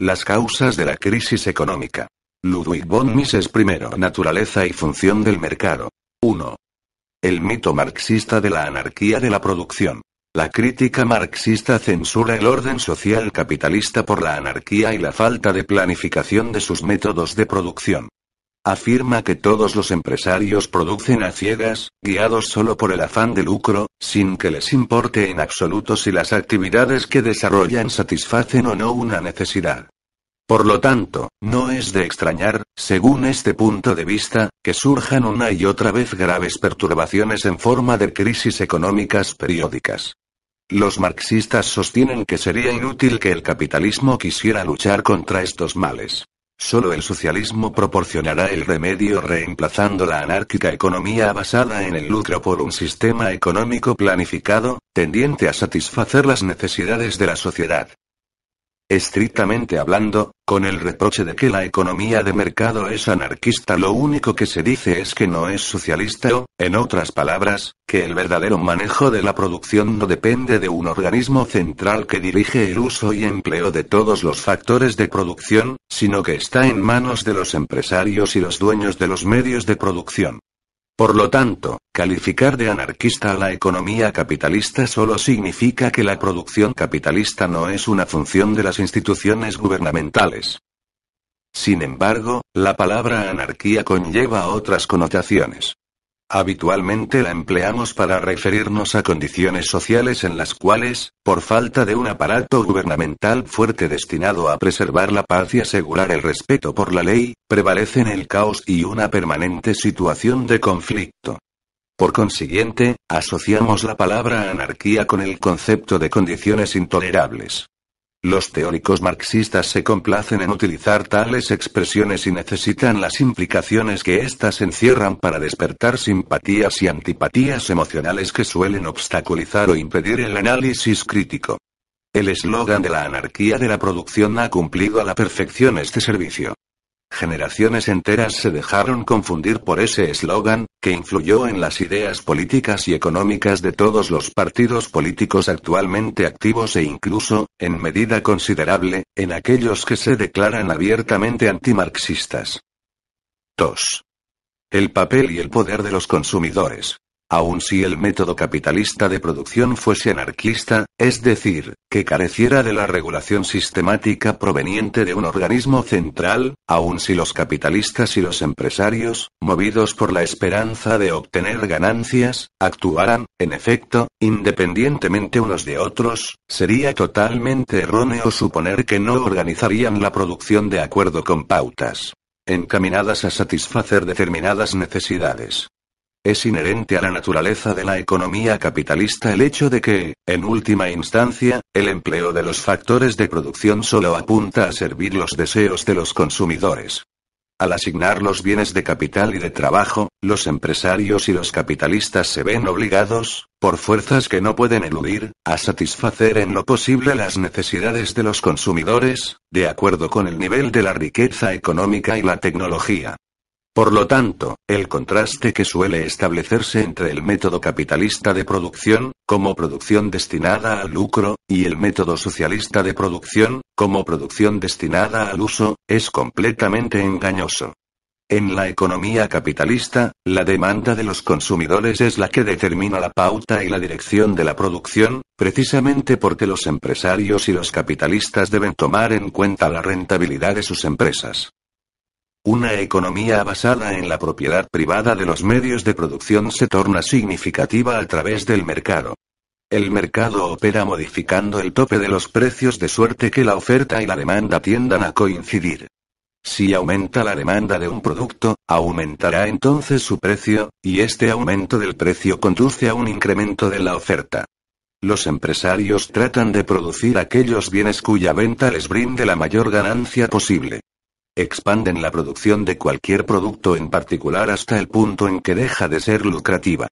Las causas de la crisis económica. Ludwig von Mises primero. Naturaleza y función del mercado. 1. El mito marxista de la anarquía de la producción. La crítica marxista censura el orden social capitalista por la anarquía y la falta de planificación de sus métodos de producción afirma que todos los empresarios producen a ciegas, guiados solo por el afán de lucro, sin que les importe en absoluto si las actividades que desarrollan satisfacen o no una necesidad. Por lo tanto, no es de extrañar, según este punto de vista, que surjan una y otra vez graves perturbaciones en forma de crisis económicas periódicas. Los marxistas sostienen que sería inútil que el capitalismo quisiera luchar contra estos males. Solo el socialismo proporcionará el remedio reemplazando la anárquica economía basada en el lucro por un sistema económico planificado, tendiente a satisfacer las necesidades de la sociedad. Estrictamente hablando, con el reproche de que la economía de mercado es anarquista, lo único que se dice es que no es socialista o, en otras palabras, que el verdadero manejo de la producción no depende de un organismo central que dirige el uso y empleo de todos los factores de producción, sino que está en manos de los empresarios y los dueños de los medios de producción. Por lo tanto, calificar de anarquista a la economía capitalista solo significa que la producción capitalista no es una función de las instituciones gubernamentales. Sin embargo, la palabra anarquía conlleva otras connotaciones. Habitualmente la empleamos para referirnos a condiciones sociales en las cuales, por falta de un aparato gubernamental fuerte destinado a preservar la paz y asegurar el respeto por la ley, prevalecen el caos y una permanente situación de conflicto. Por consiguiente, asociamos la palabra anarquía con el concepto de condiciones intolerables. Los teóricos marxistas se complacen en utilizar tales expresiones y necesitan las implicaciones que éstas encierran para despertar simpatías y antipatías emocionales que suelen obstaculizar o impedir el análisis crítico. El eslogan de la anarquía de la producción ha cumplido a la perfección este servicio. Generaciones enteras se dejaron confundir por ese eslogan, que influyó en las ideas políticas y económicas de todos los partidos políticos actualmente activos e incluso, en medida considerable, en aquellos que se declaran abiertamente antimarxistas. 2. El papel y el poder de los consumidores. Aun si el método capitalista de producción fuese anarquista, es decir, que careciera de la regulación sistemática proveniente de un organismo central, aun si los capitalistas y los empresarios, movidos por la esperanza de obtener ganancias, actuaran, en efecto, independientemente unos de otros, sería totalmente erróneo suponer que no organizarían la producción de acuerdo con pautas encaminadas a satisfacer determinadas necesidades. Es inherente a la naturaleza de la economía capitalista el hecho de que, en última instancia, el empleo de los factores de producción solo apunta a servir los deseos de los consumidores. Al asignar los bienes de capital y de trabajo, los empresarios y los capitalistas se ven obligados, por fuerzas que no pueden eludir, a satisfacer en lo posible las necesidades de los consumidores, de acuerdo con el nivel de la riqueza económica y la tecnología. Por lo tanto, el contraste que suele establecerse entre el método capitalista de producción, como producción destinada al lucro, y el método socialista de producción, como producción destinada al uso, es completamente engañoso. En la economía capitalista, la demanda de los consumidores es la que determina la pauta y la dirección de la producción, precisamente porque los empresarios y los capitalistas deben tomar en cuenta la rentabilidad de sus empresas. Una economía basada en la propiedad privada de los medios de producción se torna significativa a través del mercado. El mercado opera modificando el tope de los precios de suerte que la oferta y la demanda tiendan a coincidir. Si aumenta la demanda de un producto, aumentará entonces su precio, y este aumento del precio conduce a un incremento de la oferta. Los empresarios tratan de producir aquellos bienes cuya venta les brinde la mayor ganancia posible expanden la producción de cualquier producto en particular hasta el punto en que deja de ser lucrativa.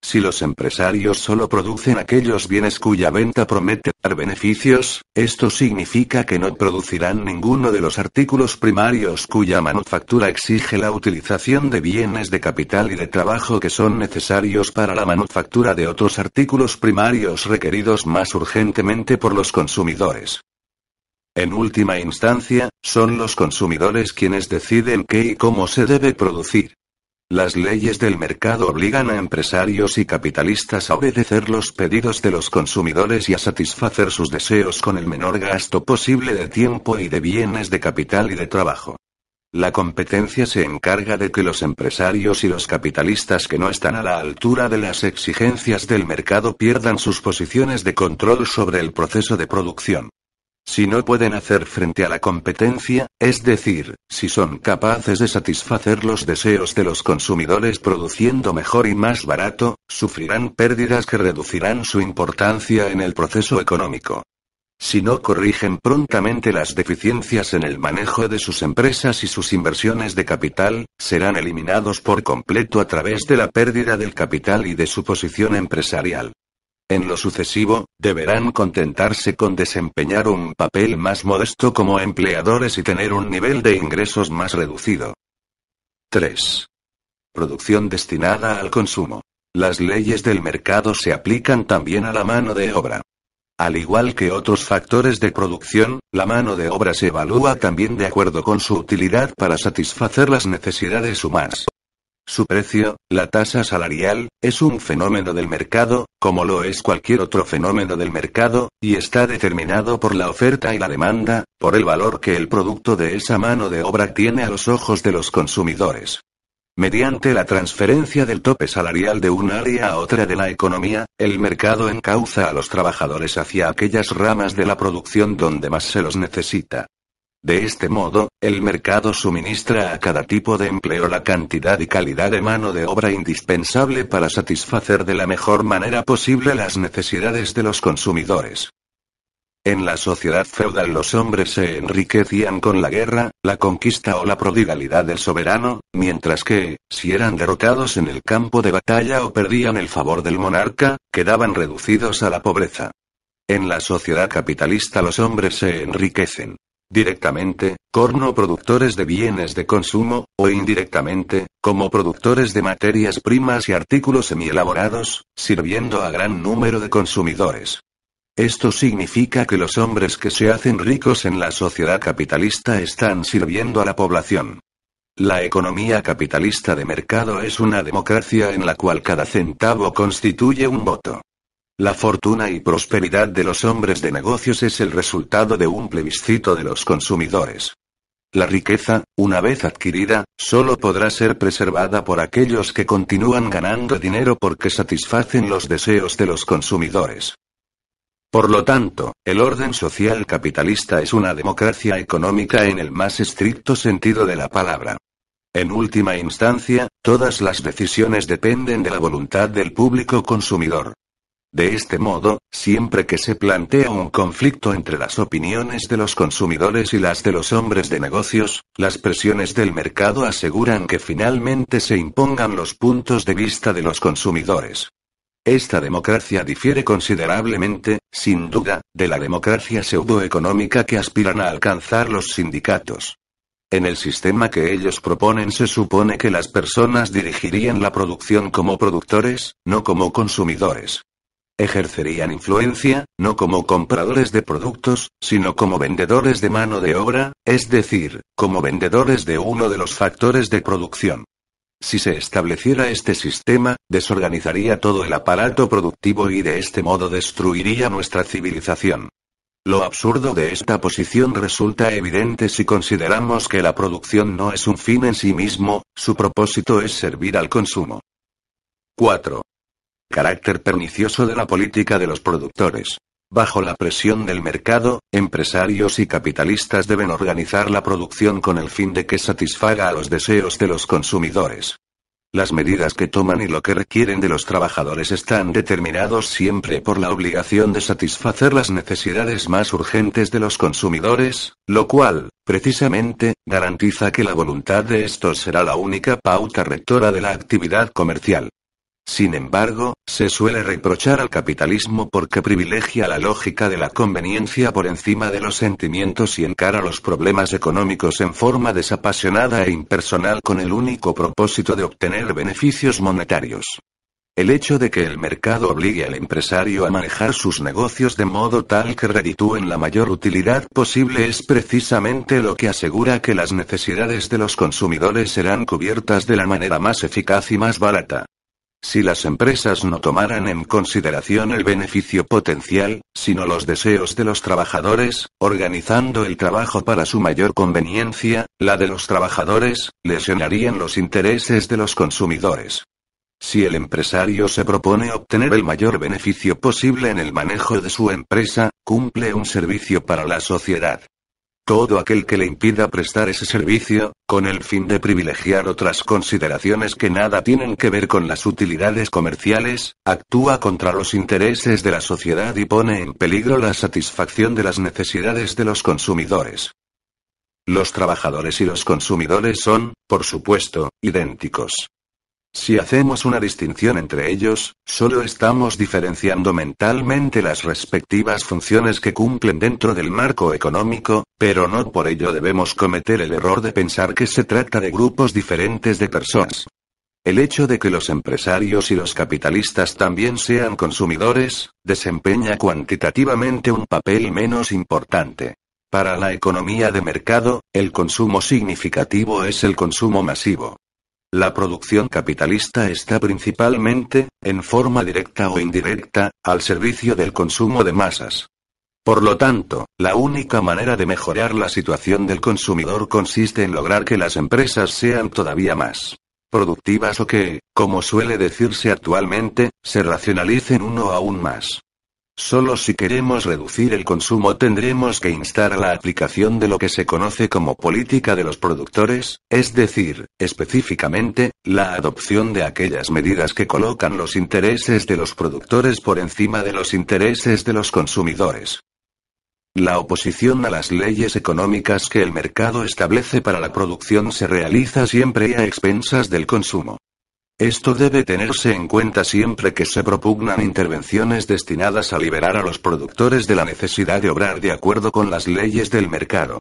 Si los empresarios solo producen aquellos bienes cuya venta promete dar beneficios, esto significa que no producirán ninguno de los artículos primarios cuya manufactura exige la utilización de bienes de capital y de trabajo que son necesarios para la manufactura de otros artículos primarios requeridos más urgentemente por los consumidores. En última instancia, son los consumidores quienes deciden qué y cómo se debe producir. Las leyes del mercado obligan a empresarios y capitalistas a obedecer los pedidos de los consumidores y a satisfacer sus deseos con el menor gasto posible de tiempo y de bienes de capital y de trabajo. La competencia se encarga de que los empresarios y los capitalistas que no están a la altura de las exigencias del mercado pierdan sus posiciones de control sobre el proceso de producción. Si no pueden hacer frente a la competencia, es decir, si son capaces de satisfacer los deseos de los consumidores produciendo mejor y más barato, sufrirán pérdidas que reducirán su importancia en el proceso económico. Si no corrigen prontamente las deficiencias en el manejo de sus empresas y sus inversiones de capital, serán eliminados por completo a través de la pérdida del capital y de su posición empresarial. En lo sucesivo, deberán contentarse con desempeñar un papel más modesto como empleadores y tener un nivel de ingresos más reducido. 3. Producción destinada al consumo. Las leyes del mercado se aplican también a la mano de obra. Al igual que otros factores de producción, la mano de obra se evalúa también de acuerdo con su utilidad para satisfacer las necesidades humanas. Su precio, la tasa salarial, es un fenómeno del mercado, como lo es cualquier otro fenómeno del mercado, y está determinado por la oferta y la demanda, por el valor que el producto de esa mano de obra tiene a los ojos de los consumidores. Mediante la transferencia del tope salarial de un área a otra de la economía, el mercado encauza a los trabajadores hacia aquellas ramas de la producción donde más se los necesita. De este modo, el mercado suministra a cada tipo de empleo la cantidad y calidad de mano de obra indispensable para satisfacer de la mejor manera posible las necesidades de los consumidores. En la sociedad feudal los hombres se enriquecían con la guerra, la conquista o la prodigalidad del soberano, mientras que, si eran derrotados en el campo de batalla o perdían el favor del monarca, quedaban reducidos a la pobreza. En la sociedad capitalista los hombres se enriquecen Directamente, corno productores de bienes de consumo, o indirectamente, como productores de materias primas y artículos semielaborados, sirviendo a gran número de consumidores. Esto significa que los hombres que se hacen ricos en la sociedad capitalista están sirviendo a la población. La economía capitalista de mercado es una democracia en la cual cada centavo constituye un voto. La fortuna y prosperidad de los hombres de negocios es el resultado de un plebiscito de los consumidores. La riqueza, una vez adquirida, solo podrá ser preservada por aquellos que continúan ganando dinero porque satisfacen los deseos de los consumidores. Por lo tanto, el orden social capitalista es una democracia económica en el más estricto sentido de la palabra. En última instancia, todas las decisiones dependen de la voluntad del público consumidor. De este modo, siempre que se plantea un conflicto entre las opiniones de los consumidores y las de los hombres de negocios, las presiones del mercado aseguran que finalmente se impongan los puntos de vista de los consumidores. Esta democracia difiere considerablemente, sin duda, de la democracia pseudoeconómica que aspiran a alcanzar los sindicatos. En el sistema que ellos proponen se supone que las personas dirigirían la producción como productores, no como consumidores. Ejercerían influencia, no como compradores de productos, sino como vendedores de mano de obra, es decir, como vendedores de uno de los factores de producción. Si se estableciera este sistema, desorganizaría todo el aparato productivo y de este modo destruiría nuestra civilización. Lo absurdo de esta posición resulta evidente si consideramos que la producción no es un fin en sí mismo, su propósito es servir al consumo. 4 carácter pernicioso de la política de los productores. Bajo la presión del mercado, empresarios y capitalistas deben organizar la producción con el fin de que satisfaga a los deseos de los consumidores. Las medidas que toman y lo que requieren de los trabajadores están determinados siempre por la obligación de satisfacer las necesidades más urgentes de los consumidores, lo cual, precisamente, garantiza que la voluntad de estos será la única pauta rectora de la actividad comercial. Sin embargo, se suele reprochar al capitalismo porque privilegia la lógica de la conveniencia por encima de los sentimientos y encara los problemas económicos en forma desapasionada e impersonal con el único propósito de obtener beneficios monetarios. El hecho de que el mercado obligue al empresario a manejar sus negocios de modo tal que reditúen la mayor utilidad posible es precisamente lo que asegura que las necesidades de los consumidores serán cubiertas de la manera más eficaz y más barata. Si las empresas no tomaran en consideración el beneficio potencial, sino los deseos de los trabajadores, organizando el trabajo para su mayor conveniencia, la de los trabajadores, lesionarían los intereses de los consumidores. Si el empresario se propone obtener el mayor beneficio posible en el manejo de su empresa, cumple un servicio para la sociedad todo aquel que le impida prestar ese servicio, con el fin de privilegiar otras consideraciones que nada tienen que ver con las utilidades comerciales, actúa contra los intereses de la sociedad y pone en peligro la satisfacción de las necesidades de los consumidores. Los trabajadores y los consumidores son, por supuesto, idénticos. Si hacemos una distinción entre ellos, solo estamos diferenciando mentalmente las respectivas funciones que cumplen dentro del marco económico, pero no por ello debemos cometer el error de pensar que se trata de grupos diferentes de personas. El hecho de que los empresarios y los capitalistas también sean consumidores, desempeña cuantitativamente un papel menos importante. Para la economía de mercado, el consumo significativo es el consumo masivo. La producción capitalista está principalmente, en forma directa o indirecta, al servicio del consumo de masas. Por lo tanto, la única manera de mejorar la situación del consumidor consiste en lograr que las empresas sean todavía más productivas o que, como suele decirse actualmente, se racionalicen uno aún más. Solo si queremos reducir el consumo tendremos que instar a la aplicación de lo que se conoce como política de los productores, es decir, específicamente, la adopción de aquellas medidas que colocan los intereses de los productores por encima de los intereses de los consumidores. La oposición a las leyes económicas que el mercado establece para la producción se realiza siempre a expensas del consumo. Esto debe tenerse en cuenta siempre que se propugnan intervenciones destinadas a liberar a los productores de la necesidad de obrar de acuerdo con las leyes del mercado.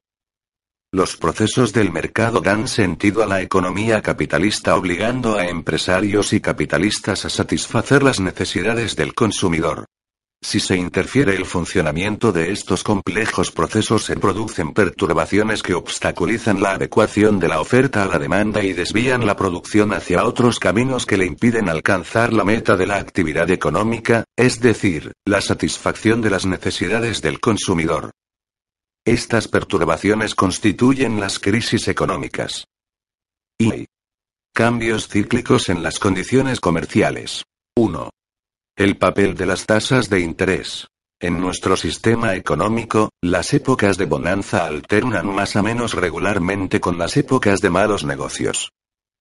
Los procesos del mercado dan sentido a la economía capitalista obligando a empresarios y capitalistas a satisfacer las necesidades del consumidor. Si se interfiere el funcionamiento de estos complejos procesos se producen perturbaciones que obstaculizan la adecuación de la oferta a la demanda y desvían la producción hacia otros caminos que le impiden alcanzar la meta de la actividad económica, es decir, la satisfacción de las necesidades del consumidor. Estas perturbaciones constituyen las crisis económicas. Y cambios cíclicos en las condiciones comerciales. 1. El papel de las tasas de interés. En nuestro sistema económico, las épocas de bonanza alternan más o menos regularmente con las épocas de malos negocios.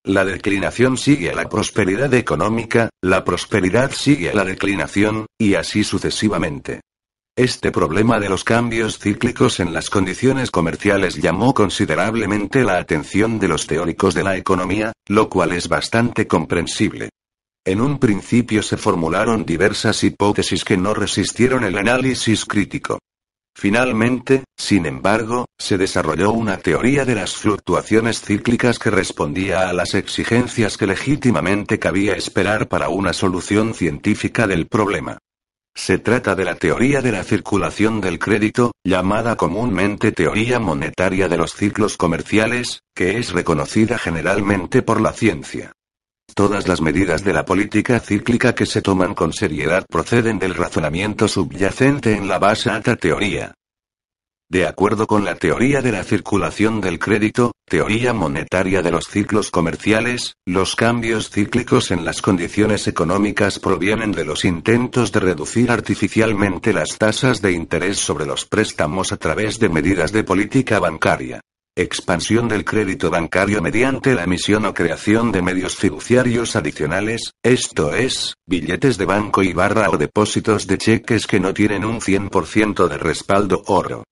La declinación sigue a la prosperidad económica, la prosperidad sigue a la declinación, y así sucesivamente. Este problema de los cambios cíclicos en las condiciones comerciales llamó considerablemente la atención de los teóricos de la economía, lo cual es bastante comprensible. En un principio se formularon diversas hipótesis que no resistieron el análisis crítico. Finalmente, sin embargo, se desarrolló una teoría de las fluctuaciones cíclicas que respondía a las exigencias que legítimamente cabía esperar para una solución científica del problema. Se trata de la teoría de la circulación del crédito, llamada comúnmente teoría monetaria de los ciclos comerciales, que es reconocida generalmente por la ciencia. Todas las medidas de la política cíclica que se toman con seriedad proceden del razonamiento subyacente en la base alta teoría. De acuerdo con la teoría de la circulación del crédito, teoría monetaria de los ciclos comerciales, los cambios cíclicos en las condiciones económicas provienen de los intentos de reducir artificialmente las tasas de interés sobre los préstamos a través de medidas de política bancaria expansión del crédito bancario mediante la emisión o creación de medios fiduciarios adicionales, esto es, billetes de banco y barra o depósitos de cheques que no tienen un 100% de respaldo oro.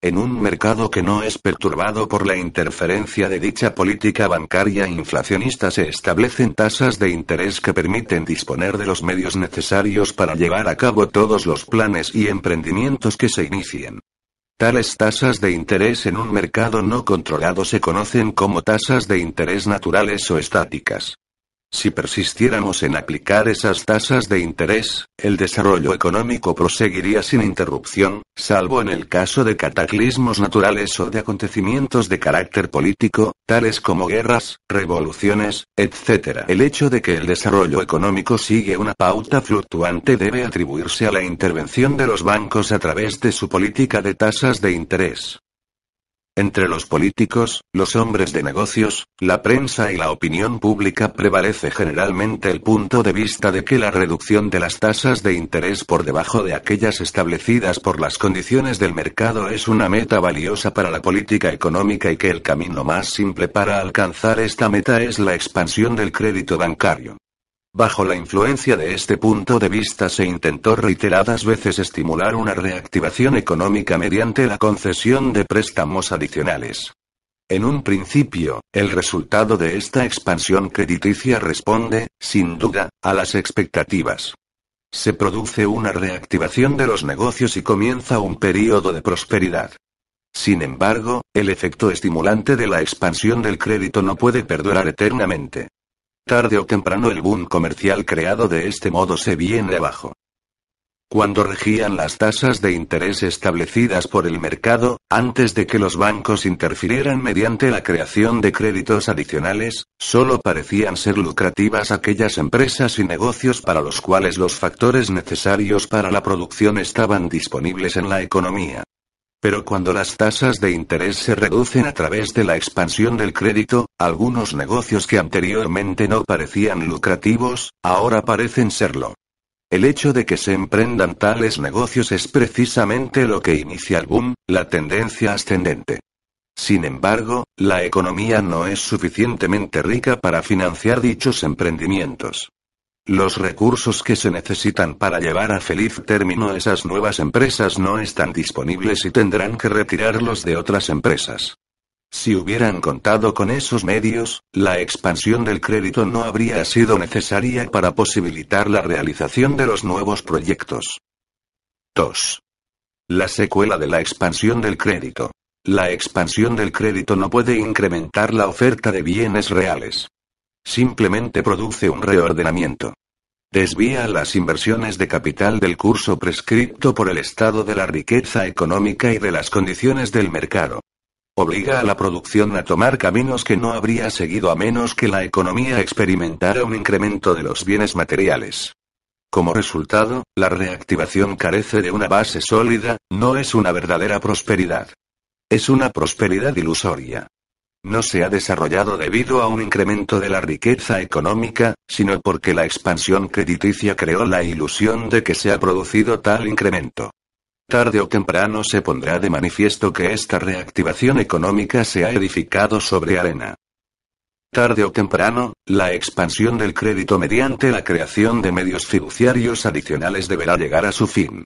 En un mercado que no es perturbado por la interferencia de dicha política bancaria inflacionista se establecen tasas de interés que permiten disponer de los medios necesarios para llevar a cabo todos los planes y emprendimientos que se inicien. Tales tasas de interés en un mercado no controlado se conocen como tasas de interés naturales o estáticas. Si persistiéramos en aplicar esas tasas de interés, el desarrollo económico proseguiría sin interrupción, salvo en el caso de cataclismos naturales o de acontecimientos de carácter político, tales como guerras, revoluciones, etc. El hecho de que el desarrollo económico sigue una pauta fluctuante debe atribuirse a la intervención de los bancos a través de su política de tasas de interés. Entre los políticos, los hombres de negocios, la prensa y la opinión pública prevalece generalmente el punto de vista de que la reducción de las tasas de interés por debajo de aquellas establecidas por las condiciones del mercado es una meta valiosa para la política económica y que el camino más simple para alcanzar esta meta es la expansión del crédito bancario. Bajo la influencia de este punto de vista se intentó reiteradas veces estimular una reactivación económica mediante la concesión de préstamos adicionales. En un principio, el resultado de esta expansión crediticia responde, sin duda, a las expectativas. Se produce una reactivación de los negocios y comienza un período de prosperidad. Sin embargo, el efecto estimulante de la expansión del crédito no puede perdurar eternamente. Tarde o temprano el boom comercial creado de este modo se viene abajo. Cuando regían las tasas de interés establecidas por el mercado, antes de que los bancos interfirieran mediante la creación de créditos adicionales, solo parecían ser lucrativas aquellas empresas y negocios para los cuales los factores necesarios para la producción estaban disponibles en la economía. Pero cuando las tasas de interés se reducen a través de la expansión del crédito, algunos negocios que anteriormente no parecían lucrativos, ahora parecen serlo. El hecho de que se emprendan tales negocios es precisamente lo que inicia el boom, la tendencia ascendente. Sin embargo, la economía no es suficientemente rica para financiar dichos emprendimientos. Los recursos que se necesitan para llevar a feliz término esas nuevas empresas no están disponibles y tendrán que retirarlos de otras empresas. Si hubieran contado con esos medios, la expansión del crédito no habría sido necesaria para posibilitar la realización de los nuevos proyectos. 2. La secuela de la expansión del crédito. La expansión del crédito no puede incrementar la oferta de bienes reales. Simplemente produce un reordenamiento. Desvía las inversiones de capital del curso prescripto por el estado de la riqueza económica y de las condiciones del mercado. Obliga a la producción a tomar caminos que no habría seguido a menos que la economía experimentara un incremento de los bienes materiales. Como resultado, la reactivación carece de una base sólida, no es una verdadera prosperidad. Es una prosperidad ilusoria no se ha desarrollado debido a un incremento de la riqueza económica, sino porque la expansión crediticia creó la ilusión de que se ha producido tal incremento. Tarde o temprano se pondrá de manifiesto que esta reactivación económica se ha edificado sobre arena. Tarde o temprano, la expansión del crédito mediante la creación de medios fiduciarios adicionales deberá llegar a su fin.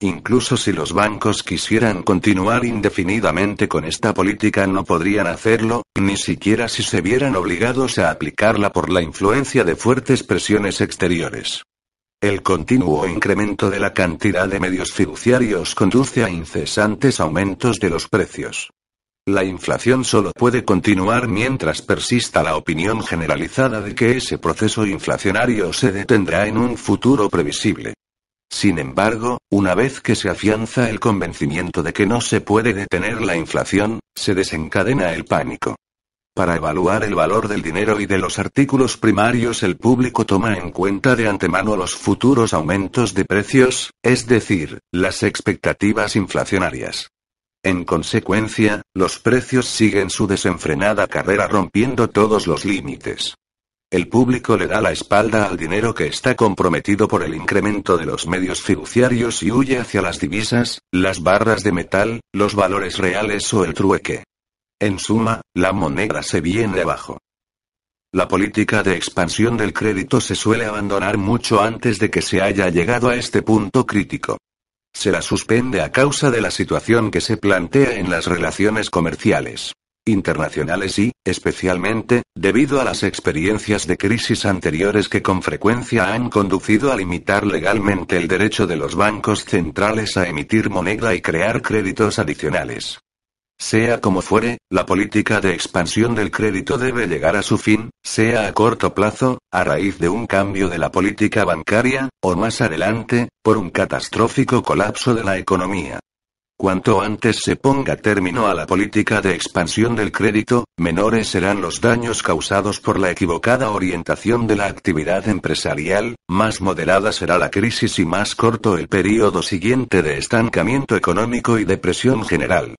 Incluso si los bancos quisieran continuar indefinidamente con esta política no podrían hacerlo, ni siquiera si se vieran obligados a aplicarla por la influencia de fuertes presiones exteriores. El continuo incremento de la cantidad de medios fiduciarios conduce a incesantes aumentos de los precios. La inflación solo puede continuar mientras persista la opinión generalizada de que ese proceso inflacionario se detendrá en un futuro previsible. Sin embargo, una vez que se afianza el convencimiento de que no se puede detener la inflación, se desencadena el pánico. Para evaluar el valor del dinero y de los artículos primarios el público toma en cuenta de antemano los futuros aumentos de precios, es decir, las expectativas inflacionarias. En consecuencia, los precios siguen su desenfrenada carrera rompiendo todos los límites. El público le da la espalda al dinero que está comprometido por el incremento de los medios fiduciarios y huye hacia las divisas, las barras de metal, los valores reales o el trueque. En suma, la moneda se viene abajo. La política de expansión del crédito se suele abandonar mucho antes de que se haya llegado a este punto crítico. Se la suspende a causa de la situación que se plantea en las relaciones comerciales internacionales y, especialmente, debido a las experiencias de crisis anteriores que con frecuencia han conducido a limitar legalmente el derecho de los bancos centrales a emitir moneda y crear créditos adicionales. Sea como fuere, la política de expansión del crédito debe llegar a su fin, sea a corto plazo, a raíz de un cambio de la política bancaria, o más adelante, por un catastrófico colapso de la economía. Cuanto antes se ponga término a la política de expansión del crédito, menores serán los daños causados por la equivocada orientación de la actividad empresarial, más moderada será la crisis y más corto el período siguiente de estancamiento económico y depresión general.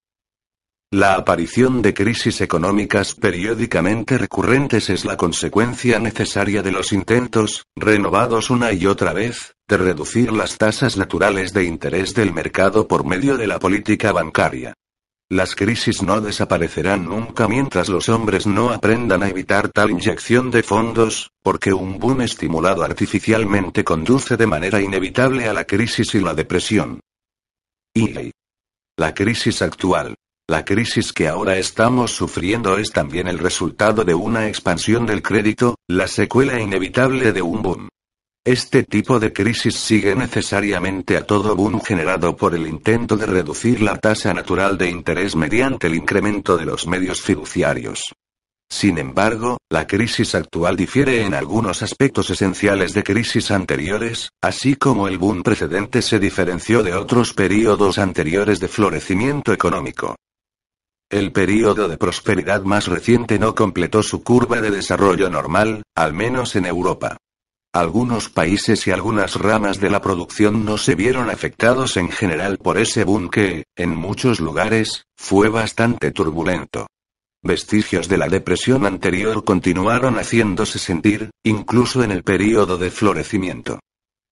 La aparición de crisis económicas periódicamente recurrentes es la consecuencia necesaria de los intentos, renovados una y otra vez, de reducir las tasas naturales de interés del mercado por medio de la política bancaria. Las crisis no desaparecerán nunca mientras los hombres no aprendan a evitar tal inyección de fondos, porque un boom estimulado artificialmente conduce de manera inevitable a la crisis y la depresión. Y la crisis actual la crisis que ahora estamos sufriendo es también el resultado de una expansión del crédito, la secuela inevitable de un boom. Este tipo de crisis sigue necesariamente a todo boom generado por el intento de reducir la tasa natural de interés mediante el incremento de los medios fiduciarios. Sin embargo, la crisis actual difiere en algunos aspectos esenciales de crisis anteriores, así como el boom precedente se diferenció de otros períodos anteriores de florecimiento económico. El período de prosperidad más reciente no completó su curva de desarrollo normal, al menos en Europa. Algunos países y algunas ramas de la producción no se vieron afectados en general por ese boom que, en muchos lugares, fue bastante turbulento. Vestigios de la depresión anterior continuaron haciéndose sentir, incluso en el período de florecimiento.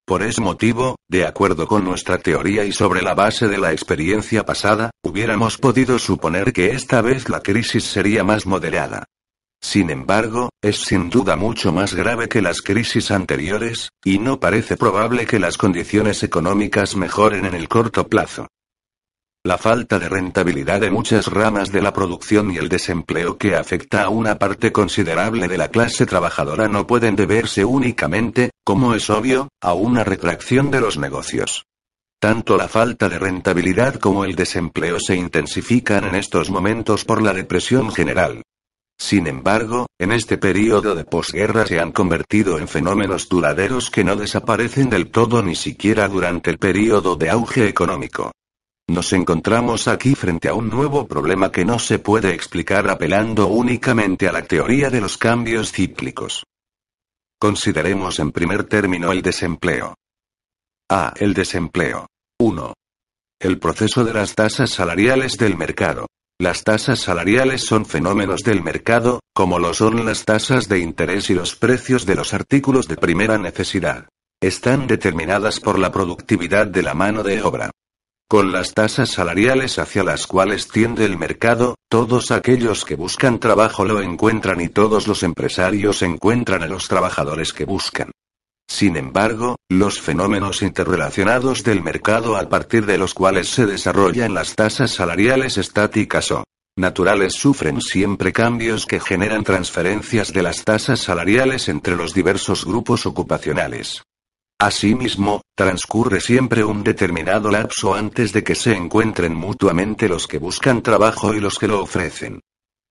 Por ese motivo, de acuerdo con nuestra teoría y sobre la base de la experiencia pasada, hubiéramos podido suponer que esta vez la crisis sería más moderada. Sin embargo, es sin duda mucho más grave que las crisis anteriores, y no parece probable que las condiciones económicas mejoren en el corto plazo. La falta de rentabilidad de muchas ramas de la producción y el desempleo que afecta a una parte considerable de la clase trabajadora no pueden deberse únicamente, como es obvio, a una retracción de los negocios. Tanto la falta de rentabilidad como el desempleo se intensifican en estos momentos por la depresión general. Sin embargo, en este período de posguerra se han convertido en fenómenos duraderos que no desaparecen del todo ni siquiera durante el período de auge económico. Nos encontramos aquí frente a un nuevo problema que no se puede explicar apelando únicamente a la teoría de los cambios cíclicos. Consideremos en primer término el desempleo. A. El desempleo. 1. El proceso de las tasas salariales del mercado. Las tasas salariales son fenómenos del mercado, como lo son las tasas de interés y los precios de los artículos de primera necesidad. Están determinadas por la productividad de la mano de obra. Con las tasas salariales hacia las cuales tiende el mercado, todos aquellos que buscan trabajo lo encuentran y todos los empresarios encuentran a los trabajadores que buscan. Sin embargo, los fenómenos interrelacionados del mercado a partir de los cuales se desarrollan las tasas salariales estáticas o naturales sufren siempre cambios que generan transferencias de las tasas salariales entre los diversos grupos ocupacionales. Asimismo, transcurre siempre un determinado lapso antes de que se encuentren mutuamente los que buscan trabajo y los que lo ofrecen.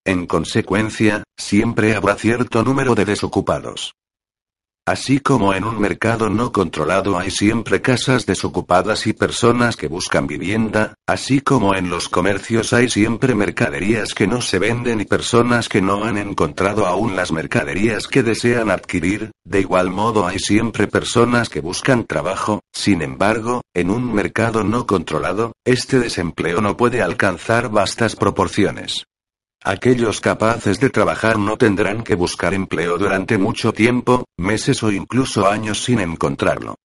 En consecuencia, siempre habrá cierto número de desocupados. Así como en un mercado no controlado hay siempre casas desocupadas y personas que buscan vivienda, así como en los comercios hay siempre mercaderías que no se venden y personas que no han encontrado aún las mercaderías que desean adquirir, de igual modo hay siempre personas que buscan trabajo, sin embargo, en un mercado no controlado, este desempleo no puede alcanzar vastas proporciones. Aquellos capaces de trabajar no tendrán que buscar empleo durante mucho tiempo, meses o incluso años sin encontrarlo.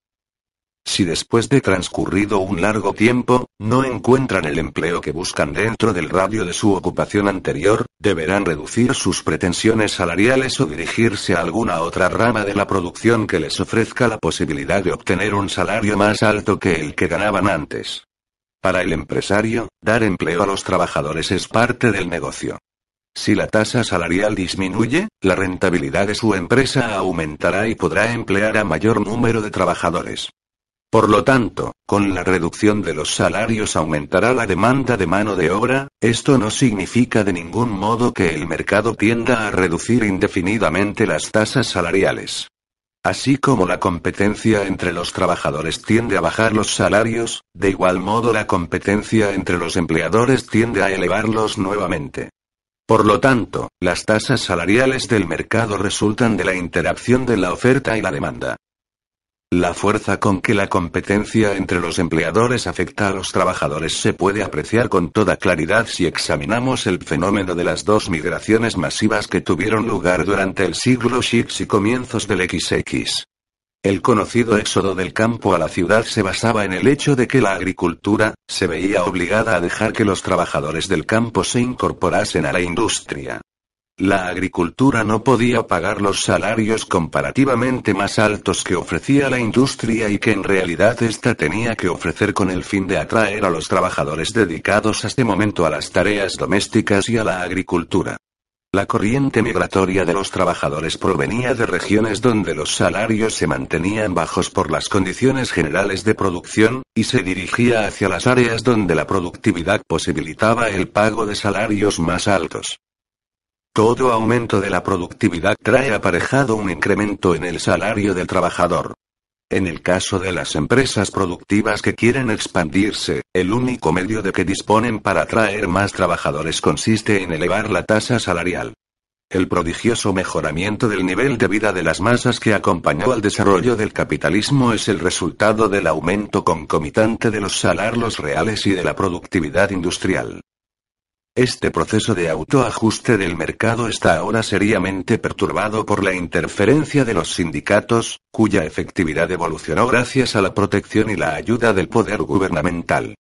Si después de transcurrido un largo tiempo, no encuentran el empleo que buscan dentro del radio de su ocupación anterior, deberán reducir sus pretensiones salariales o dirigirse a alguna otra rama de la producción que les ofrezca la posibilidad de obtener un salario más alto que el que ganaban antes. Para el empresario, dar empleo a los trabajadores es parte del negocio. Si la tasa salarial disminuye, la rentabilidad de su empresa aumentará y podrá emplear a mayor número de trabajadores. Por lo tanto, con la reducción de los salarios aumentará la demanda de mano de obra, esto no significa de ningún modo que el mercado tienda a reducir indefinidamente las tasas salariales. Así como la competencia entre los trabajadores tiende a bajar los salarios, de igual modo la competencia entre los empleadores tiende a elevarlos nuevamente. Por lo tanto, las tasas salariales del mercado resultan de la interacción de la oferta y la demanda. La fuerza con que la competencia entre los empleadores afecta a los trabajadores se puede apreciar con toda claridad si examinamos el fenómeno de las dos migraciones masivas que tuvieron lugar durante el siglo X y comienzos del XX. El conocido éxodo del campo a la ciudad se basaba en el hecho de que la agricultura, se veía obligada a dejar que los trabajadores del campo se incorporasen a la industria. La agricultura no podía pagar los salarios comparativamente más altos que ofrecía la industria y que en realidad ésta tenía que ofrecer con el fin de atraer a los trabajadores dedicados hasta este momento a las tareas domésticas y a la agricultura. La corriente migratoria de los trabajadores provenía de regiones donde los salarios se mantenían bajos por las condiciones generales de producción, y se dirigía hacia las áreas donde la productividad posibilitaba el pago de salarios más altos. Todo aumento de la productividad trae aparejado un incremento en el salario del trabajador. En el caso de las empresas productivas que quieren expandirse, el único medio de que disponen para atraer más trabajadores consiste en elevar la tasa salarial. El prodigioso mejoramiento del nivel de vida de las masas que acompañó al desarrollo del capitalismo es el resultado del aumento concomitante de los salarios reales y de la productividad industrial. Este proceso de autoajuste del mercado está ahora seriamente perturbado por la interferencia de los sindicatos, cuya efectividad evolucionó gracias a la protección y la ayuda del poder gubernamental.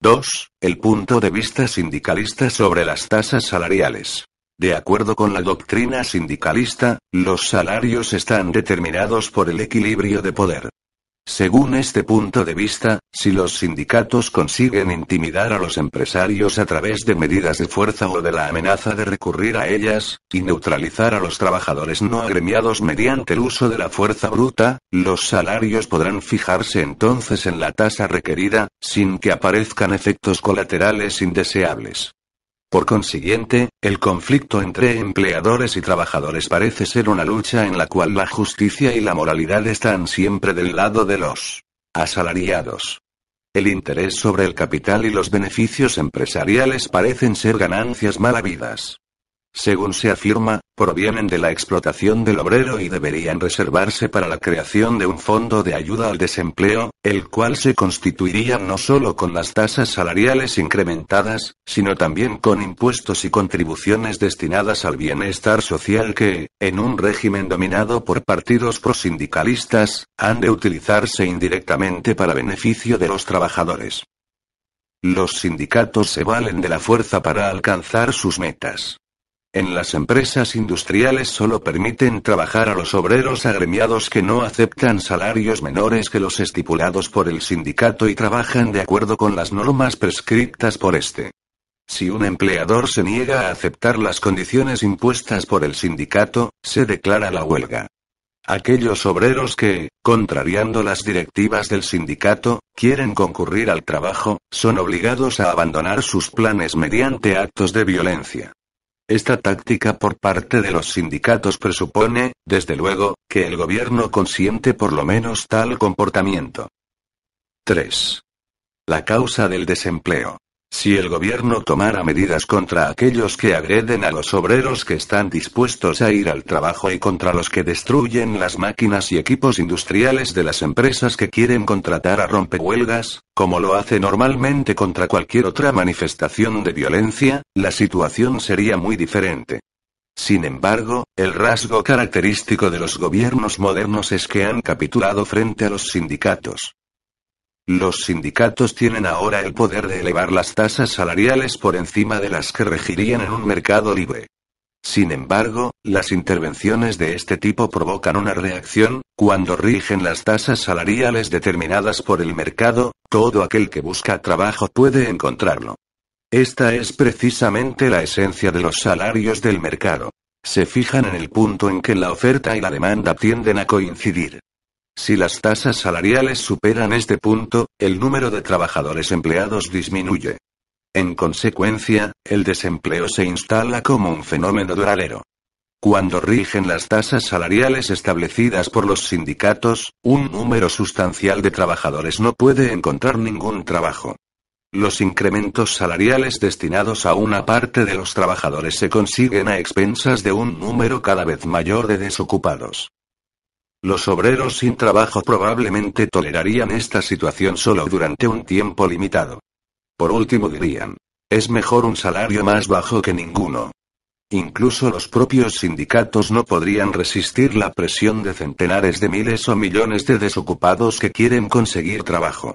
2. El punto de vista sindicalista sobre las tasas salariales. De acuerdo con la doctrina sindicalista, los salarios están determinados por el equilibrio de poder. Según este punto de vista, si los sindicatos consiguen intimidar a los empresarios a través de medidas de fuerza o de la amenaza de recurrir a ellas, y neutralizar a los trabajadores no agremiados mediante el uso de la fuerza bruta, los salarios podrán fijarse entonces en la tasa requerida, sin que aparezcan efectos colaterales indeseables. Por consiguiente, el conflicto entre empleadores y trabajadores parece ser una lucha en la cual la justicia y la moralidad están siempre del lado de los asalariados. El interés sobre el capital y los beneficios empresariales parecen ser ganancias mal según se afirma, provienen de la explotación del obrero y deberían reservarse para la creación de un fondo de ayuda al desempleo, el cual se constituiría no solo con las tasas salariales incrementadas, sino también con impuestos y contribuciones destinadas al bienestar social que, en un régimen dominado por partidos prosindicalistas, han de utilizarse indirectamente para beneficio de los trabajadores. Los sindicatos se valen de la fuerza para alcanzar sus metas. En las empresas industriales solo permiten trabajar a los obreros agremiados que no aceptan salarios menores que los estipulados por el sindicato y trabajan de acuerdo con las normas prescriptas por este. Si un empleador se niega a aceptar las condiciones impuestas por el sindicato, se declara la huelga. Aquellos obreros que, contrariando las directivas del sindicato, quieren concurrir al trabajo, son obligados a abandonar sus planes mediante actos de violencia. Esta táctica por parte de los sindicatos presupone, desde luego, que el gobierno consiente por lo menos tal comportamiento. 3. La causa del desempleo. Si el gobierno tomara medidas contra aquellos que agreden a los obreros que están dispuestos a ir al trabajo y contra los que destruyen las máquinas y equipos industriales de las empresas que quieren contratar a rompehuelgas, como lo hace normalmente contra cualquier otra manifestación de violencia, la situación sería muy diferente. Sin embargo, el rasgo característico de los gobiernos modernos es que han capitulado frente a los sindicatos. Los sindicatos tienen ahora el poder de elevar las tasas salariales por encima de las que regirían en un mercado libre. Sin embargo, las intervenciones de este tipo provocan una reacción, cuando rigen las tasas salariales determinadas por el mercado, todo aquel que busca trabajo puede encontrarlo. Esta es precisamente la esencia de los salarios del mercado. Se fijan en el punto en que la oferta y la demanda tienden a coincidir. Si las tasas salariales superan este punto, el número de trabajadores empleados disminuye. En consecuencia, el desempleo se instala como un fenómeno duradero. Cuando rigen las tasas salariales establecidas por los sindicatos, un número sustancial de trabajadores no puede encontrar ningún trabajo. Los incrementos salariales destinados a una parte de los trabajadores se consiguen a expensas de un número cada vez mayor de desocupados. Los obreros sin trabajo probablemente tolerarían esta situación solo durante un tiempo limitado. Por último dirían, es mejor un salario más bajo que ninguno. Incluso los propios sindicatos no podrían resistir la presión de centenares de miles o millones de desocupados que quieren conseguir trabajo.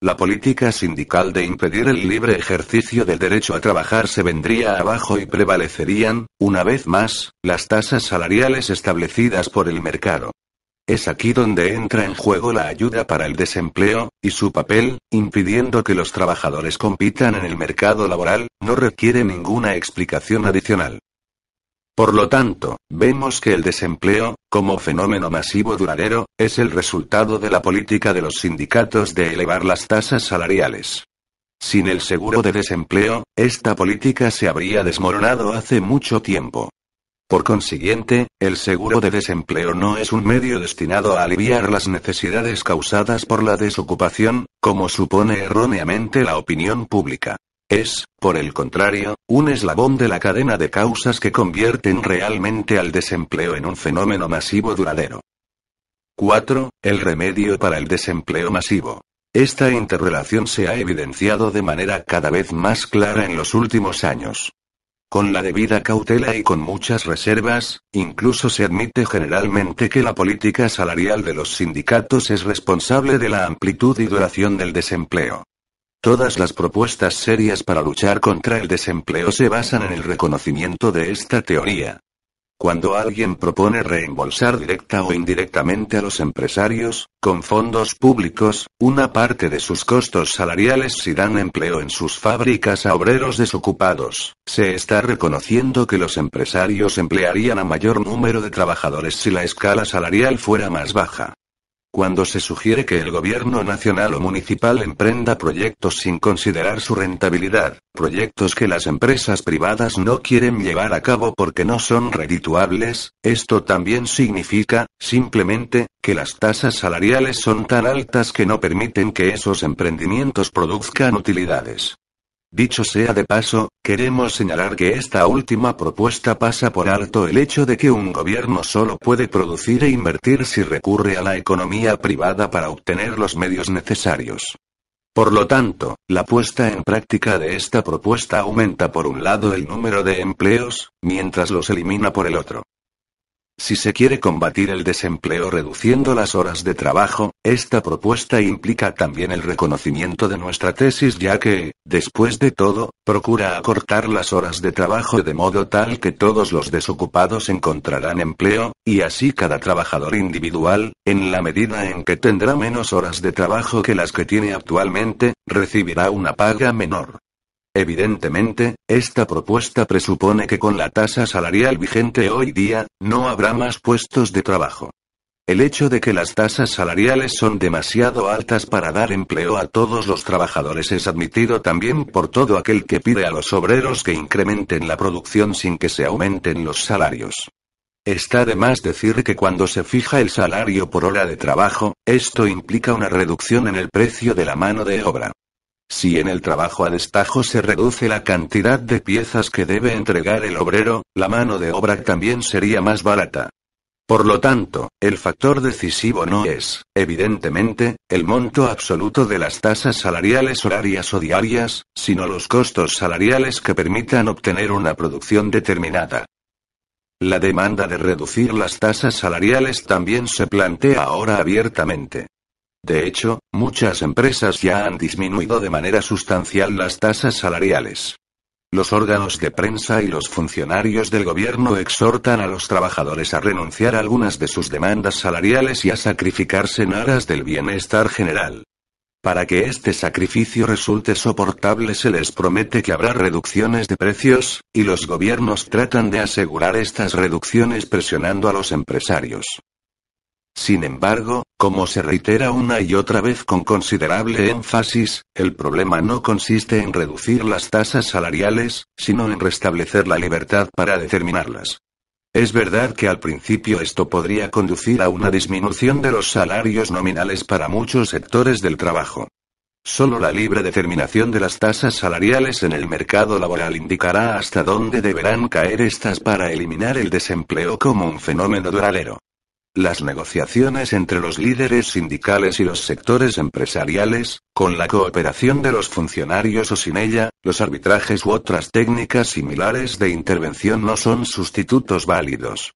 La política sindical de impedir el libre ejercicio del derecho a trabajar se vendría abajo y prevalecerían, una vez más, las tasas salariales establecidas por el mercado. Es aquí donde entra en juego la ayuda para el desempleo, y su papel, impidiendo que los trabajadores compitan en el mercado laboral, no requiere ninguna explicación adicional. Por lo tanto, vemos que el desempleo, como fenómeno masivo duradero, es el resultado de la política de los sindicatos de elevar las tasas salariales. Sin el seguro de desempleo, esta política se habría desmoronado hace mucho tiempo. Por consiguiente, el seguro de desempleo no es un medio destinado a aliviar las necesidades causadas por la desocupación, como supone erróneamente la opinión pública. Es, por el contrario, un eslabón de la cadena de causas que convierten realmente al desempleo en un fenómeno masivo duradero. 4. El remedio para el desempleo masivo. Esta interrelación se ha evidenciado de manera cada vez más clara en los últimos años. Con la debida cautela y con muchas reservas, incluso se admite generalmente que la política salarial de los sindicatos es responsable de la amplitud y duración del desempleo. Todas las propuestas serias para luchar contra el desempleo se basan en el reconocimiento de esta teoría. Cuando alguien propone reembolsar directa o indirectamente a los empresarios, con fondos públicos, una parte de sus costos salariales si dan empleo en sus fábricas a obreros desocupados, se está reconociendo que los empresarios emplearían a mayor número de trabajadores si la escala salarial fuera más baja. Cuando se sugiere que el gobierno nacional o municipal emprenda proyectos sin considerar su rentabilidad, proyectos que las empresas privadas no quieren llevar a cabo porque no son redituables, esto también significa, simplemente, que las tasas salariales son tan altas que no permiten que esos emprendimientos produzcan utilidades. Dicho sea de paso, queremos señalar que esta última propuesta pasa por alto el hecho de que un gobierno solo puede producir e invertir si recurre a la economía privada para obtener los medios necesarios. Por lo tanto, la puesta en práctica de esta propuesta aumenta por un lado el número de empleos, mientras los elimina por el otro. Si se quiere combatir el desempleo reduciendo las horas de trabajo, esta propuesta implica también el reconocimiento de nuestra tesis ya que, después de todo, procura acortar las horas de trabajo de modo tal que todos los desocupados encontrarán empleo, y así cada trabajador individual, en la medida en que tendrá menos horas de trabajo que las que tiene actualmente, recibirá una paga menor. Evidentemente, esta propuesta presupone que con la tasa salarial vigente hoy día, no habrá más puestos de trabajo. El hecho de que las tasas salariales son demasiado altas para dar empleo a todos los trabajadores es admitido también por todo aquel que pide a los obreros que incrementen la producción sin que se aumenten los salarios. Está de más decir que cuando se fija el salario por hora de trabajo, esto implica una reducción en el precio de la mano de obra. Si en el trabajo a destajo se reduce la cantidad de piezas que debe entregar el obrero, la mano de obra también sería más barata. Por lo tanto, el factor decisivo no es, evidentemente, el monto absoluto de las tasas salariales horarias o diarias, sino los costos salariales que permitan obtener una producción determinada. La demanda de reducir las tasas salariales también se plantea ahora abiertamente. De hecho, muchas empresas ya han disminuido de manera sustancial las tasas salariales. Los órganos de prensa y los funcionarios del gobierno exhortan a los trabajadores a renunciar a algunas de sus demandas salariales y a sacrificarse en aras del bienestar general. Para que este sacrificio resulte soportable se les promete que habrá reducciones de precios, y los gobiernos tratan de asegurar estas reducciones presionando a los empresarios. Sin embargo, como se reitera una y otra vez con considerable énfasis, el problema no consiste en reducir las tasas salariales, sino en restablecer la libertad para determinarlas. Es verdad que al principio esto podría conducir a una disminución de los salarios nominales para muchos sectores del trabajo. Solo la libre determinación de las tasas salariales en el mercado laboral indicará hasta dónde deberán caer estas para eliminar el desempleo como un fenómeno duradero. Las negociaciones entre los líderes sindicales y los sectores empresariales, con la cooperación de los funcionarios o sin ella, los arbitrajes u otras técnicas similares de intervención no son sustitutos válidos.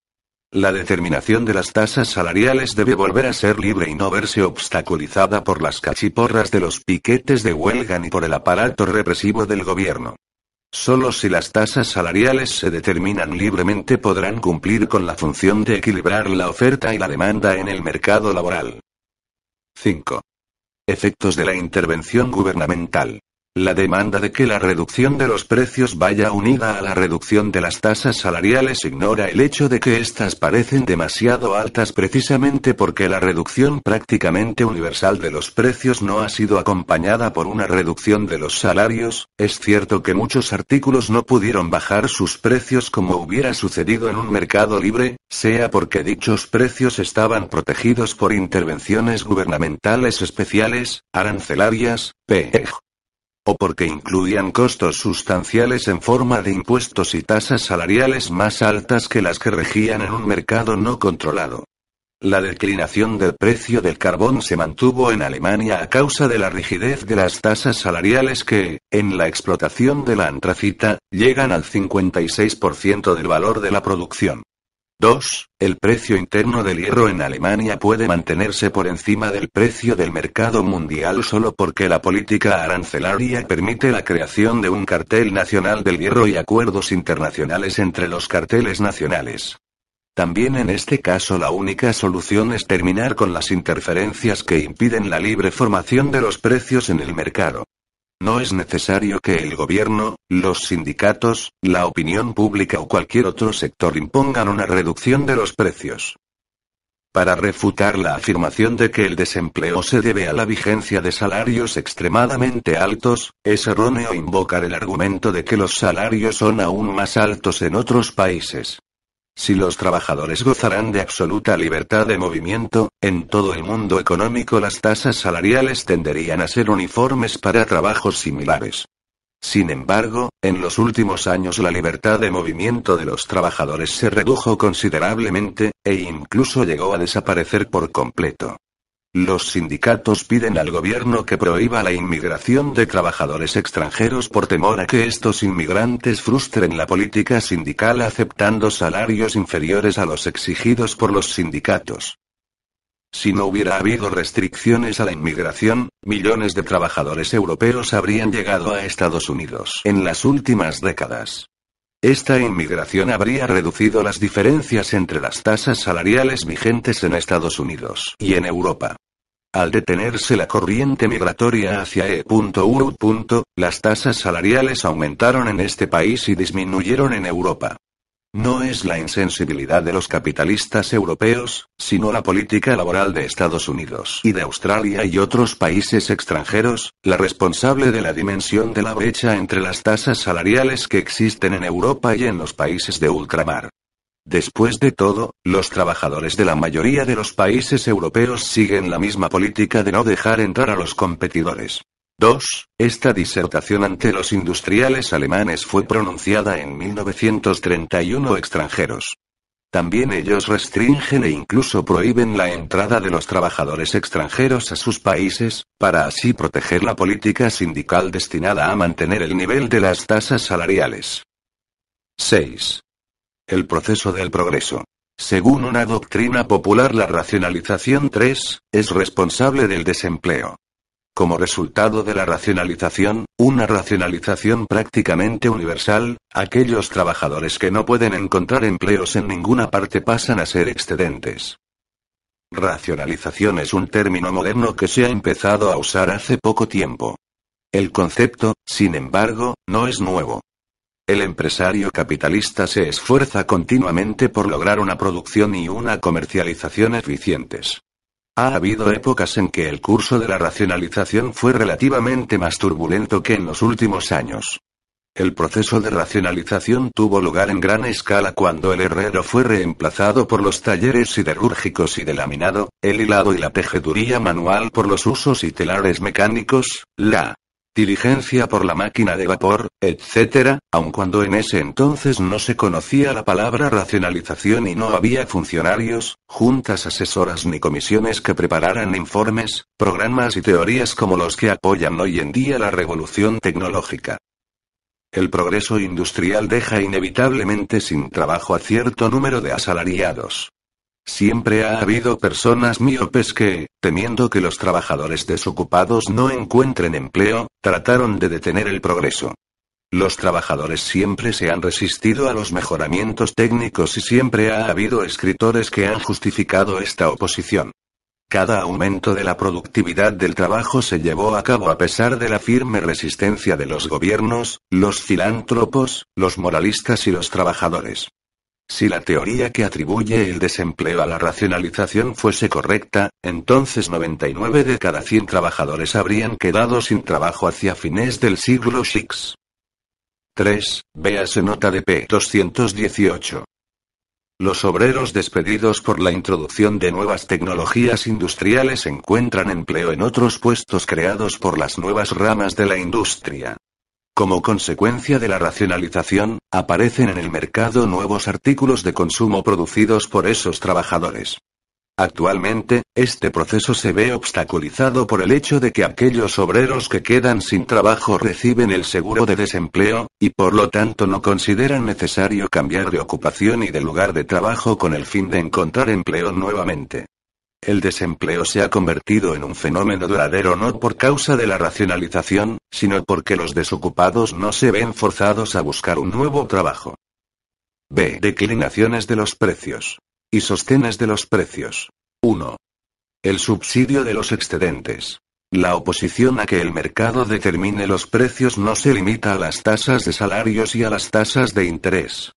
La determinación de las tasas salariales debe volver a ser libre y no verse obstaculizada por las cachiporras de los piquetes de huelga ni por el aparato represivo del gobierno. Solo si las tasas salariales se determinan libremente podrán cumplir con la función de equilibrar la oferta y la demanda en el mercado laboral. 5. Efectos de la intervención gubernamental. La demanda de que la reducción de los precios vaya unida a la reducción de las tasas salariales ignora el hecho de que éstas parecen demasiado altas precisamente porque la reducción prácticamente universal de los precios no ha sido acompañada por una reducción de los salarios. Es cierto que muchos artículos no pudieron bajar sus precios como hubiera sucedido en un mercado libre, sea porque dichos precios estaban protegidos por intervenciones gubernamentales especiales, arancelarias, PEG o porque incluían costos sustanciales en forma de impuestos y tasas salariales más altas que las que regían en un mercado no controlado. La declinación del precio del carbón se mantuvo en Alemania a causa de la rigidez de las tasas salariales que, en la explotación de la antracita, llegan al 56% del valor de la producción. 2. El precio interno del hierro en Alemania puede mantenerse por encima del precio del mercado mundial solo porque la política arancelaria permite la creación de un cartel nacional del hierro y acuerdos internacionales entre los carteles nacionales. También en este caso la única solución es terminar con las interferencias que impiden la libre formación de los precios en el mercado. No es necesario que el gobierno, los sindicatos, la opinión pública o cualquier otro sector impongan una reducción de los precios. Para refutar la afirmación de que el desempleo se debe a la vigencia de salarios extremadamente altos, es erróneo invocar el argumento de que los salarios son aún más altos en otros países. Si los trabajadores gozarán de absoluta libertad de movimiento, en todo el mundo económico las tasas salariales tenderían a ser uniformes para trabajos similares. Sin embargo, en los últimos años la libertad de movimiento de los trabajadores se redujo considerablemente, e incluso llegó a desaparecer por completo. Los sindicatos piden al gobierno que prohíba la inmigración de trabajadores extranjeros por temor a que estos inmigrantes frustren la política sindical aceptando salarios inferiores a los exigidos por los sindicatos. Si no hubiera habido restricciones a la inmigración, millones de trabajadores europeos habrían llegado a Estados Unidos en las últimas décadas. Esta inmigración habría reducido las diferencias entre las tasas salariales vigentes en Estados Unidos y en Europa. Al detenerse la corriente migratoria hacia E.U., las tasas salariales aumentaron en este país y disminuyeron en Europa. No es la insensibilidad de los capitalistas europeos, sino la política laboral de Estados Unidos y de Australia y otros países extranjeros, la responsable de la dimensión de la brecha entre las tasas salariales que existen en Europa y en los países de ultramar. Después de todo, los trabajadores de la mayoría de los países europeos siguen la misma política de no dejar entrar a los competidores. 2. Esta disertación ante los industriales alemanes fue pronunciada en 1931 extranjeros. También ellos restringen e incluso prohíben la entrada de los trabajadores extranjeros a sus países, para así proteger la política sindical destinada a mantener el nivel de las tasas salariales. 6. El proceso del progreso. Según una doctrina popular, la racionalización 3 es responsable del desempleo. Como resultado de la racionalización, una racionalización prácticamente universal, aquellos trabajadores que no pueden encontrar empleos en ninguna parte pasan a ser excedentes. Racionalización es un término moderno que se ha empezado a usar hace poco tiempo. El concepto, sin embargo, no es nuevo. El empresario capitalista se esfuerza continuamente por lograr una producción y una comercialización eficientes. Ha habido épocas en que el curso de la racionalización fue relativamente más turbulento que en los últimos años. El proceso de racionalización tuvo lugar en gran escala cuando el herrero fue reemplazado por los talleres siderúrgicos y de laminado, el hilado y la tejeduría manual por los usos y telares mecánicos, la diligencia por la máquina de vapor, etc., aun cuando en ese entonces no se conocía la palabra racionalización y no había funcionarios, juntas asesoras ni comisiones que prepararan informes, programas y teorías como los que apoyan hoy en día la revolución tecnológica. El progreso industrial deja inevitablemente sin trabajo a cierto número de asalariados. Siempre ha habido personas miopes que, temiendo que los trabajadores desocupados no encuentren empleo, trataron de detener el progreso. Los trabajadores siempre se han resistido a los mejoramientos técnicos y siempre ha habido escritores que han justificado esta oposición. Cada aumento de la productividad del trabajo se llevó a cabo a pesar de la firme resistencia de los gobiernos, los filántropos, los moralistas y los trabajadores. Si la teoría que atribuye el desempleo a la racionalización fuese correcta, entonces 99 de cada 100 trabajadores habrían quedado sin trabajo hacia fines del siglo VI. 3. Véase nota de P. 218. Los obreros despedidos por la introducción de nuevas tecnologías industriales encuentran empleo en otros puestos creados por las nuevas ramas de la industria. Como consecuencia de la racionalización, aparecen en el mercado nuevos artículos de consumo producidos por esos trabajadores. Actualmente, este proceso se ve obstaculizado por el hecho de que aquellos obreros que quedan sin trabajo reciben el seguro de desempleo, y por lo tanto no consideran necesario cambiar de ocupación y de lugar de trabajo con el fin de encontrar empleo nuevamente. El desempleo se ha convertido en un fenómeno duradero no por causa de la racionalización, sino porque los desocupados no se ven forzados a buscar un nuevo trabajo. B. Declinaciones de los precios. Y sostenes de los precios. 1. El subsidio de los excedentes. La oposición a que el mercado determine los precios no se limita a las tasas de salarios y a las tasas de interés.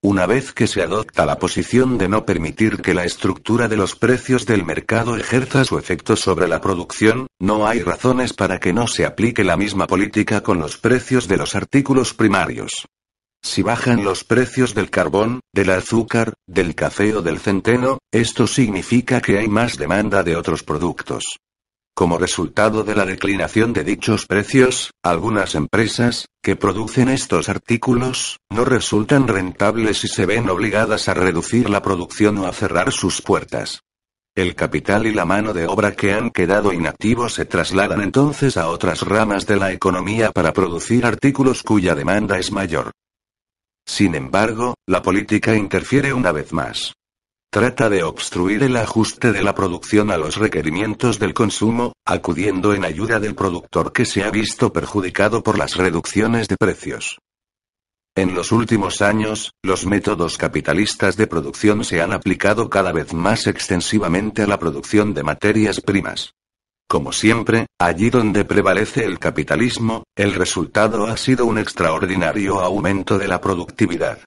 Una vez que se adopta la posición de no permitir que la estructura de los precios del mercado ejerza su efecto sobre la producción, no hay razones para que no se aplique la misma política con los precios de los artículos primarios. Si bajan los precios del carbón, del azúcar, del café o del centeno, esto significa que hay más demanda de otros productos. Como resultado de la declinación de dichos precios, algunas empresas, que producen estos artículos, no resultan rentables y se ven obligadas a reducir la producción o a cerrar sus puertas. El capital y la mano de obra que han quedado inactivos se trasladan entonces a otras ramas de la economía para producir artículos cuya demanda es mayor. Sin embargo, la política interfiere una vez más. Trata de obstruir el ajuste de la producción a los requerimientos del consumo, acudiendo en ayuda del productor que se ha visto perjudicado por las reducciones de precios. En los últimos años, los métodos capitalistas de producción se han aplicado cada vez más extensivamente a la producción de materias primas. Como siempre, allí donde prevalece el capitalismo, el resultado ha sido un extraordinario aumento de la productividad.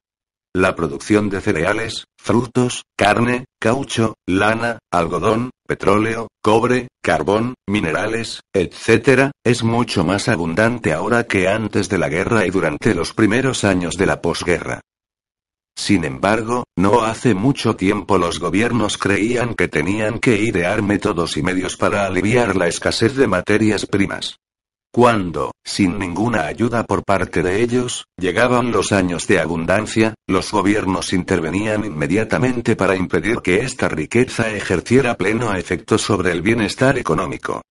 La producción de cereales, frutos, carne, caucho, lana, algodón, petróleo, cobre, carbón, minerales, etc., es mucho más abundante ahora que antes de la guerra y durante los primeros años de la posguerra. Sin embargo, no hace mucho tiempo los gobiernos creían que tenían que idear métodos y medios para aliviar la escasez de materias primas. Cuando, sin ninguna ayuda por parte de ellos, llegaban los años de abundancia, los gobiernos intervenían inmediatamente para impedir que esta riqueza ejerciera pleno efecto sobre el bienestar económico.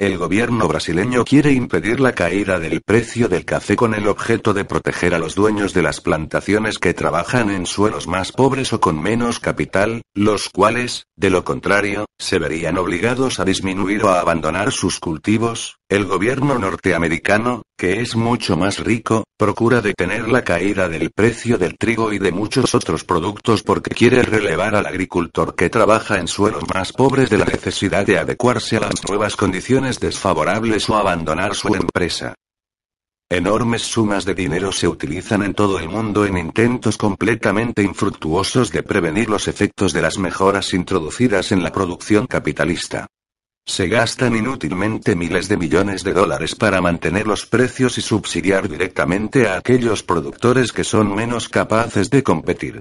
El gobierno brasileño quiere impedir la caída del precio del café con el objeto de proteger a los dueños de las plantaciones que trabajan en suelos más pobres o con menos capital, los cuales, de lo contrario, se verían obligados a disminuir o a abandonar sus cultivos, el gobierno norteamericano, que es mucho más rico, procura detener la caída del precio del trigo y de muchos otros productos porque quiere relevar al agricultor que trabaja en suelos más pobres de la necesidad de adecuarse a las nuevas condiciones desfavorables o abandonar su empresa. Enormes sumas de dinero se utilizan en todo el mundo en intentos completamente infructuosos de prevenir los efectos de las mejoras introducidas en la producción capitalista. Se gastan inútilmente miles de millones de dólares para mantener los precios y subsidiar directamente a aquellos productores que son menos capaces de competir.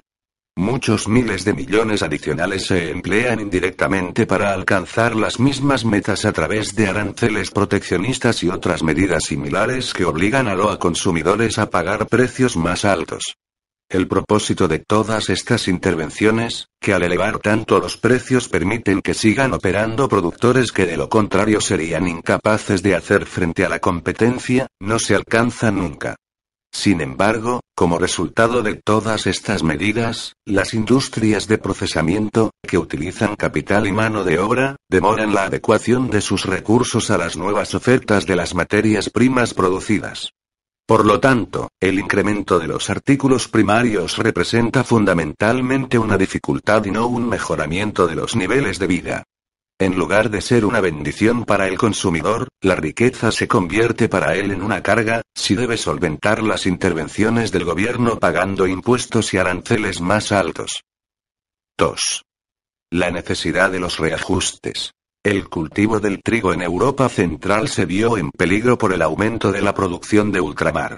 Muchos miles de millones adicionales se emplean indirectamente para alcanzar las mismas metas a través de aranceles proteccionistas y otras medidas similares que obligan a los consumidores a pagar precios más altos. El propósito de todas estas intervenciones, que al elevar tanto los precios permiten que sigan operando productores que de lo contrario serían incapaces de hacer frente a la competencia, no se alcanza nunca. Sin embargo, como resultado de todas estas medidas, las industrias de procesamiento, que utilizan capital y mano de obra, demoran la adecuación de sus recursos a las nuevas ofertas de las materias primas producidas. Por lo tanto, el incremento de los artículos primarios representa fundamentalmente una dificultad y no un mejoramiento de los niveles de vida. En lugar de ser una bendición para el consumidor, la riqueza se convierte para él en una carga, si debe solventar las intervenciones del gobierno pagando impuestos y aranceles más altos. 2. La necesidad de los reajustes. El cultivo del trigo en Europa central se vio en peligro por el aumento de la producción de ultramar.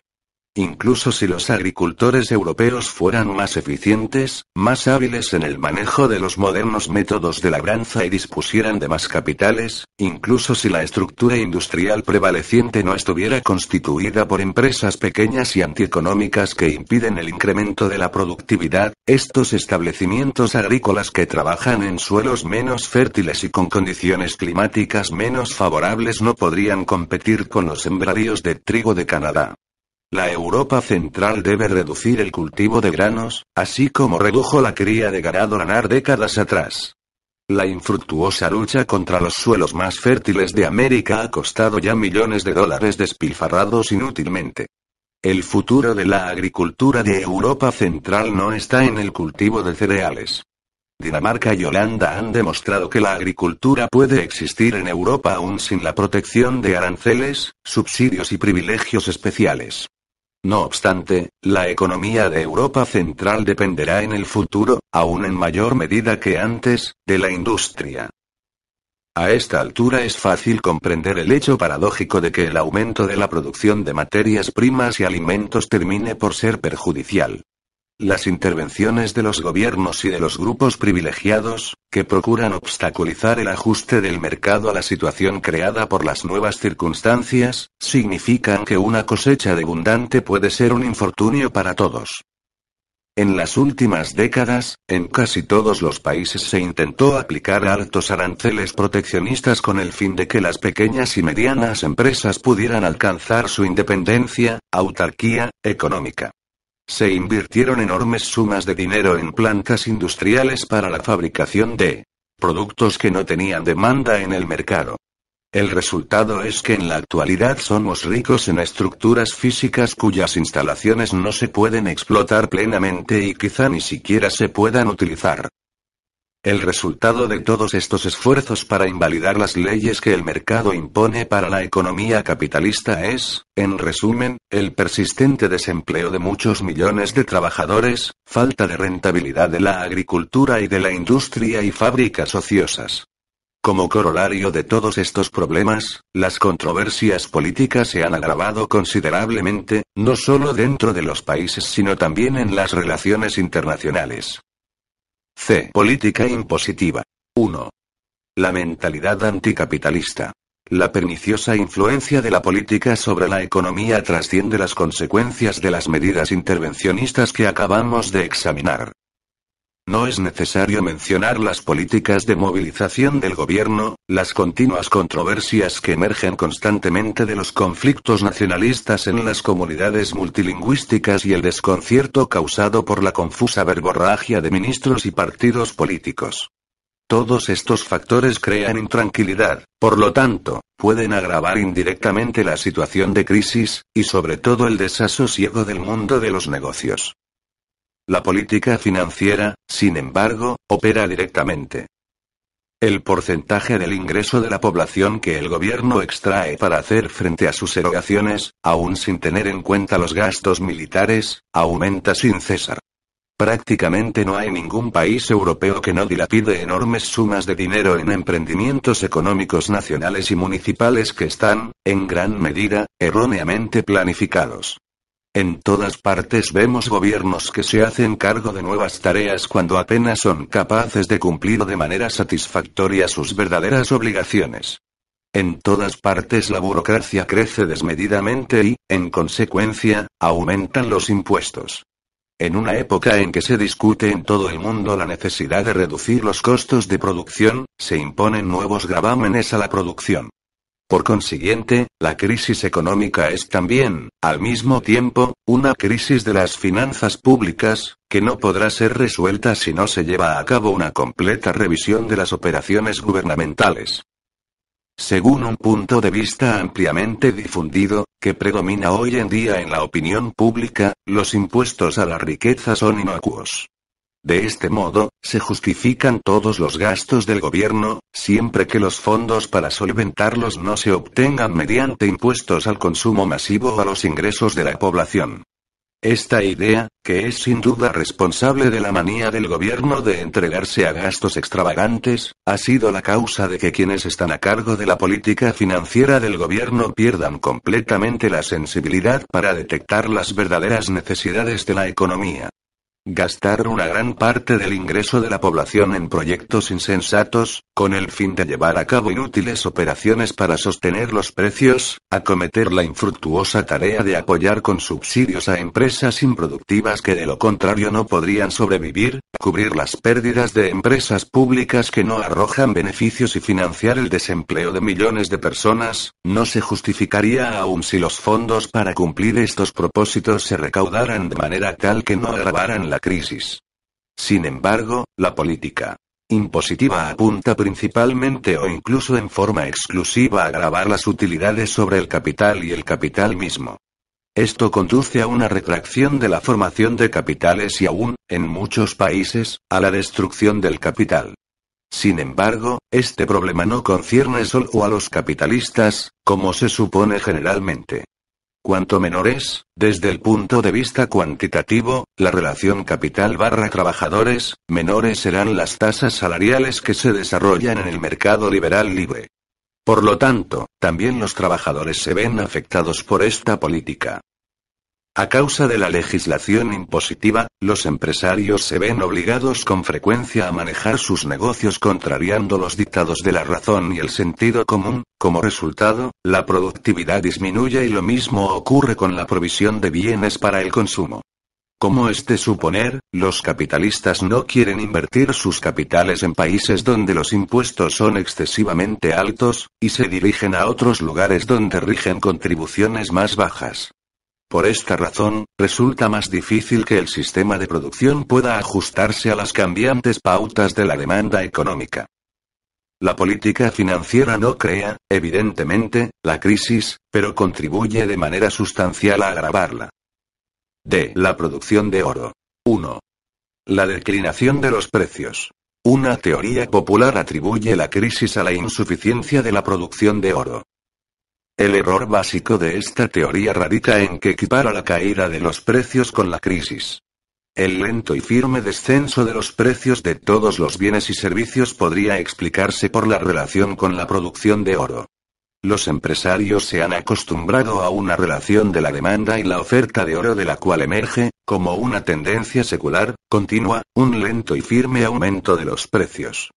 Incluso si los agricultores europeos fueran más eficientes, más hábiles en el manejo de los modernos métodos de labranza y dispusieran de más capitales, incluso si la estructura industrial prevaleciente no estuviera constituida por empresas pequeñas y antieconómicas que impiden el incremento de la productividad, estos establecimientos agrícolas que trabajan en suelos menos fértiles y con condiciones climáticas menos favorables no podrían competir con los sembradíos de trigo de Canadá. La Europa central debe reducir el cultivo de granos, así como redujo la cría de ganado lanar décadas atrás. La infructuosa lucha contra los suelos más fértiles de América ha costado ya millones de dólares despilfarrados inútilmente. El futuro de la agricultura de Europa central no está en el cultivo de cereales. Dinamarca y Holanda han demostrado que la agricultura puede existir en Europa aún sin la protección de aranceles, subsidios y privilegios especiales. No obstante, la economía de Europa Central dependerá en el futuro, aún en mayor medida que antes, de la industria. A esta altura es fácil comprender el hecho paradójico de que el aumento de la producción de materias primas y alimentos termine por ser perjudicial. Las intervenciones de los gobiernos y de los grupos privilegiados, que procuran obstaculizar el ajuste del mercado a la situación creada por las nuevas circunstancias, significan que una cosecha abundante puede ser un infortunio para todos. En las últimas décadas, en casi todos los países se intentó aplicar altos aranceles proteccionistas con el fin de que las pequeñas y medianas empresas pudieran alcanzar su independencia, autarquía, económica. Se invirtieron enormes sumas de dinero en plantas industriales para la fabricación de productos que no tenían demanda en el mercado. El resultado es que en la actualidad somos ricos en estructuras físicas cuyas instalaciones no se pueden explotar plenamente y quizá ni siquiera se puedan utilizar. El resultado de todos estos esfuerzos para invalidar las leyes que el mercado impone para la economía capitalista es, en resumen, el persistente desempleo de muchos millones de trabajadores, falta de rentabilidad de la agricultura y de la industria y fábricas ociosas. Como corolario de todos estos problemas, las controversias políticas se han agravado considerablemente, no solo dentro de los países sino también en las relaciones internacionales. C. Política impositiva. 1. La mentalidad anticapitalista. La perniciosa influencia de la política sobre la economía trasciende las consecuencias de las medidas intervencionistas que acabamos de examinar. No es necesario mencionar las políticas de movilización del gobierno, las continuas controversias que emergen constantemente de los conflictos nacionalistas en las comunidades multilingüísticas y el desconcierto causado por la confusa verborragia de ministros y partidos políticos. Todos estos factores crean intranquilidad, por lo tanto, pueden agravar indirectamente la situación de crisis, y sobre todo el desasosiego del mundo de los negocios. La política financiera, sin embargo, opera directamente. El porcentaje del ingreso de la población que el gobierno extrae para hacer frente a sus erogaciones, aún sin tener en cuenta los gastos militares, aumenta sin cesar. Prácticamente no hay ningún país europeo que no dilapide enormes sumas de dinero en emprendimientos económicos nacionales y municipales que están, en gran medida, erróneamente planificados. En todas partes vemos gobiernos que se hacen cargo de nuevas tareas cuando apenas son capaces de cumplir de manera satisfactoria sus verdaderas obligaciones. En todas partes la burocracia crece desmedidamente y, en consecuencia, aumentan los impuestos. En una época en que se discute en todo el mundo la necesidad de reducir los costos de producción, se imponen nuevos gravámenes a la producción. Por consiguiente, la crisis económica es también, al mismo tiempo, una crisis de las finanzas públicas, que no podrá ser resuelta si no se lleva a cabo una completa revisión de las operaciones gubernamentales. Según un punto de vista ampliamente difundido, que predomina hoy en día en la opinión pública, los impuestos a la riqueza son inocuos. De este modo, se justifican todos los gastos del gobierno, siempre que los fondos para solventarlos no se obtengan mediante impuestos al consumo masivo o a los ingresos de la población. Esta idea, que es sin duda responsable de la manía del gobierno de entregarse a gastos extravagantes, ha sido la causa de que quienes están a cargo de la política financiera del gobierno pierdan completamente la sensibilidad para detectar las verdaderas necesidades de la economía. Gastar una gran parte del ingreso de la población en proyectos insensatos, con el fin de llevar a cabo inútiles operaciones para sostener los precios, acometer la infructuosa tarea de apoyar con subsidios a empresas improductivas que de lo contrario no podrían sobrevivir, cubrir las pérdidas de empresas públicas que no arrojan beneficios y financiar el desempleo de millones de personas, no se justificaría aún si los fondos para cumplir estos propósitos se recaudaran de manera tal que no agravaran crisis. Sin embargo, la política impositiva apunta principalmente o incluso en forma exclusiva a grabar las utilidades sobre el capital y el capital mismo. Esto conduce a una retracción de la formación de capitales y aún, en muchos países, a la destrucción del capital. Sin embargo, este problema no concierne solo a los capitalistas, como se supone generalmente. Cuanto menores, desde el punto de vista cuantitativo, la relación capital barra trabajadores, menores serán las tasas salariales que se desarrollan en el mercado liberal libre. Por lo tanto, también los trabajadores se ven afectados por esta política. A causa de la legislación impositiva, los empresarios se ven obligados con frecuencia a manejar sus negocios contrariando los dictados de la razón y el sentido común, como resultado, la productividad disminuye y lo mismo ocurre con la provisión de bienes para el consumo. Como este suponer, los capitalistas no quieren invertir sus capitales en países donde los impuestos son excesivamente altos, y se dirigen a otros lugares donde rigen contribuciones más bajas. Por esta razón, resulta más difícil que el sistema de producción pueda ajustarse a las cambiantes pautas de la demanda económica. La política financiera no crea, evidentemente, la crisis, pero contribuye de manera sustancial a agravarla. D. La producción de oro. 1. La declinación de los precios. Una teoría popular atribuye la crisis a la insuficiencia de la producción de oro. El error básico de esta teoría radica en que equipara la caída de los precios con la crisis. El lento y firme descenso de los precios de todos los bienes y servicios podría explicarse por la relación con la producción de oro. Los empresarios se han acostumbrado a una relación de la demanda y la oferta de oro de la cual emerge, como una tendencia secular, continua, un lento y firme aumento de los precios.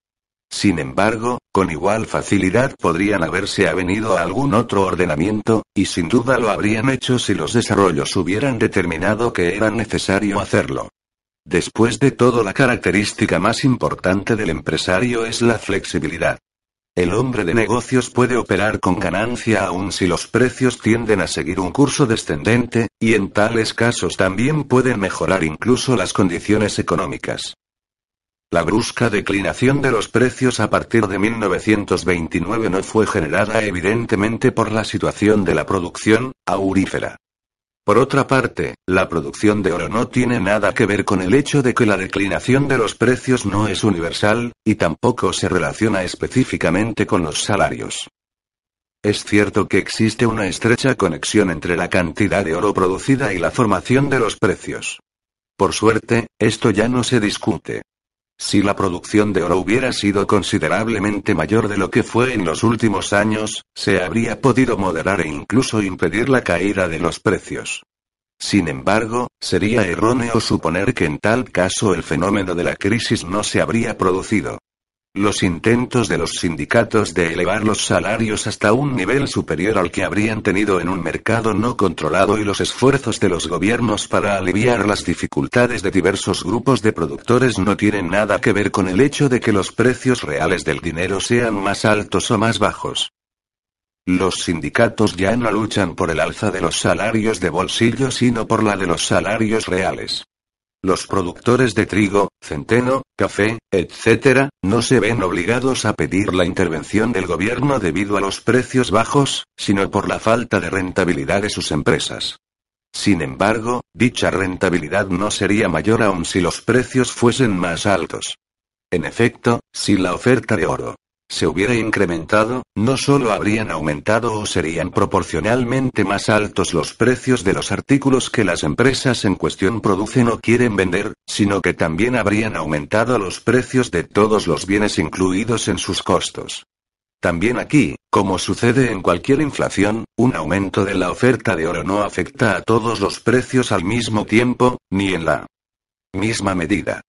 Sin embargo, con igual facilidad podrían haberse avenido a algún otro ordenamiento, y sin duda lo habrían hecho si los desarrollos hubieran determinado que era necesario hacerlo. Después de todo, la característica más importante del empresario es la flexibilidad. El hombre de negocios puede operar con ganancia aun si los precios tienden a seguir un curso descendente, y en tales casos también pueden mejorar incluso las condiciones económicas. La brusca declinación de los precios a partir de 1929 no fue generada evidentemente por la situación de la producción aurífera. Por otra parte, la producción de oro no tiene nada que ver con el hecho de que la declinación de los precios no es universal, y tampoco se relaciona específicamente con los salarios. Es cierto que existe una estrecha conexión entre la cantidad de oro producida y la formación de los precios. Por suerte, esto ya no se discute. Si la producción de oro hubiera sido considerablemente mayor de lo que fue en los últimos años, se habría podido moderar e incluso impedir la caída de los precios. Sin embargo, sería erróneo suponer que en tal caso el fenómeno de la crisis no se habría producido. Los intentos de los sindicatos de elevar los salarios hasta un nivel superior al que habrían tenido en un mercado no controlado y los esfuerzos de los gobiernos para aliviar las dificultades de diversos grupos de productores no tienen nada que ver con el hecho de que los precios reales del dinero sean más altos o más bajos. Los sindicatos ya no luchan por el alza de los salarios de bolsillo sino por la de los salarios reales. Los productores de trigo, centeno, café, etc., no se ven obligados a pedir la intervención del gobierno debido a los precios bajos, sino por la falta de rentabilidad de sus empresas. Sin embargo, dicha rentabilidad no sería mayor aun si los precios fuesen más altos. En efecto, si la oferta de oro, se hubiera incrementado, no solo habrían aumentado o serían proporcionalmente más altos los precios de los artículos que las empresas en cuestión producen o quieren vender, sino que también habrían aumentado los precios de todos los bienes incluidos en sus costos. También aquí, como sucede en cualquier inflación, un aumento de la oferta de oro no afecta a todos los precios al mismo tiempo, ni en la misma medida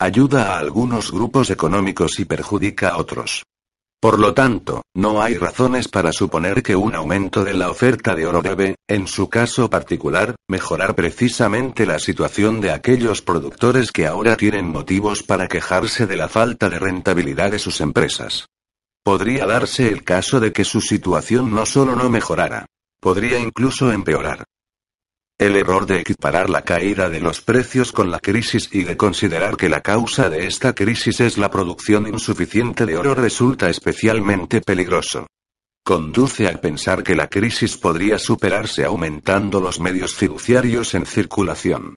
ayuda a algunos grupos económicos y perjudica a otros. Por lo tanto, no hay razones para suponer que un aumento de la oferta de oro debe, en su caso particular, mejorar precisamente la situación de aquellos productores que ahora tienen motivos para quejarse de la falta de rentabilidad de sus empresas. Podría darse el caso de que su situación no solo no mejorara, podría incluso empeorar. El error de equiparar la caída de los precios con la crisis y de considerar que la causa de esta crisis es la producción insuficiente de oro resulta especialmente peligroso. Conduce a pensar que la crisis podría superarse aumentando los medios fiduciarios en circulación.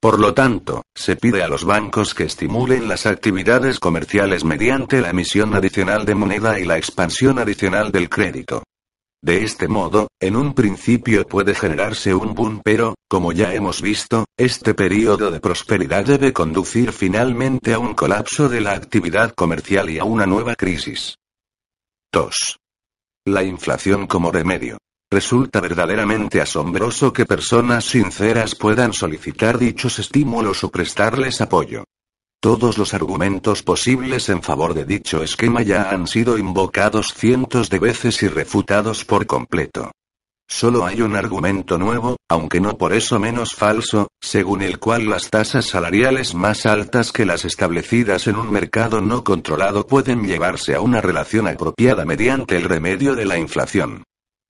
Por lo tanto, se pide a los bancos que estimulen las actividades comerciales mediante la emisión adicional de moneda y la expansión adicional del crédito. De este modo, en un principio puede generarse un boom, pero, como ya hemos visto, este periodo de prosperidad debe conducir finalmente a un colapso de la actividad comercial y a una nueva crisis. 2. La inflación como remedio. Resulta verdaderamente asombroso que personas sinceras puedan solicitar dichos estímulos o prestarles apoyo. Todos los argumentos posibles en favor de dicho esquema ya han sido invocados cientos de veces y refutados por completo. Solo hay un argumento nuevo, aunque no por eso menos falso, según el cual las tasas salariales más altas que las establecidas en un mercado no controlado pueden llevarse a una relación apropiada mediante el remedio de la inflación.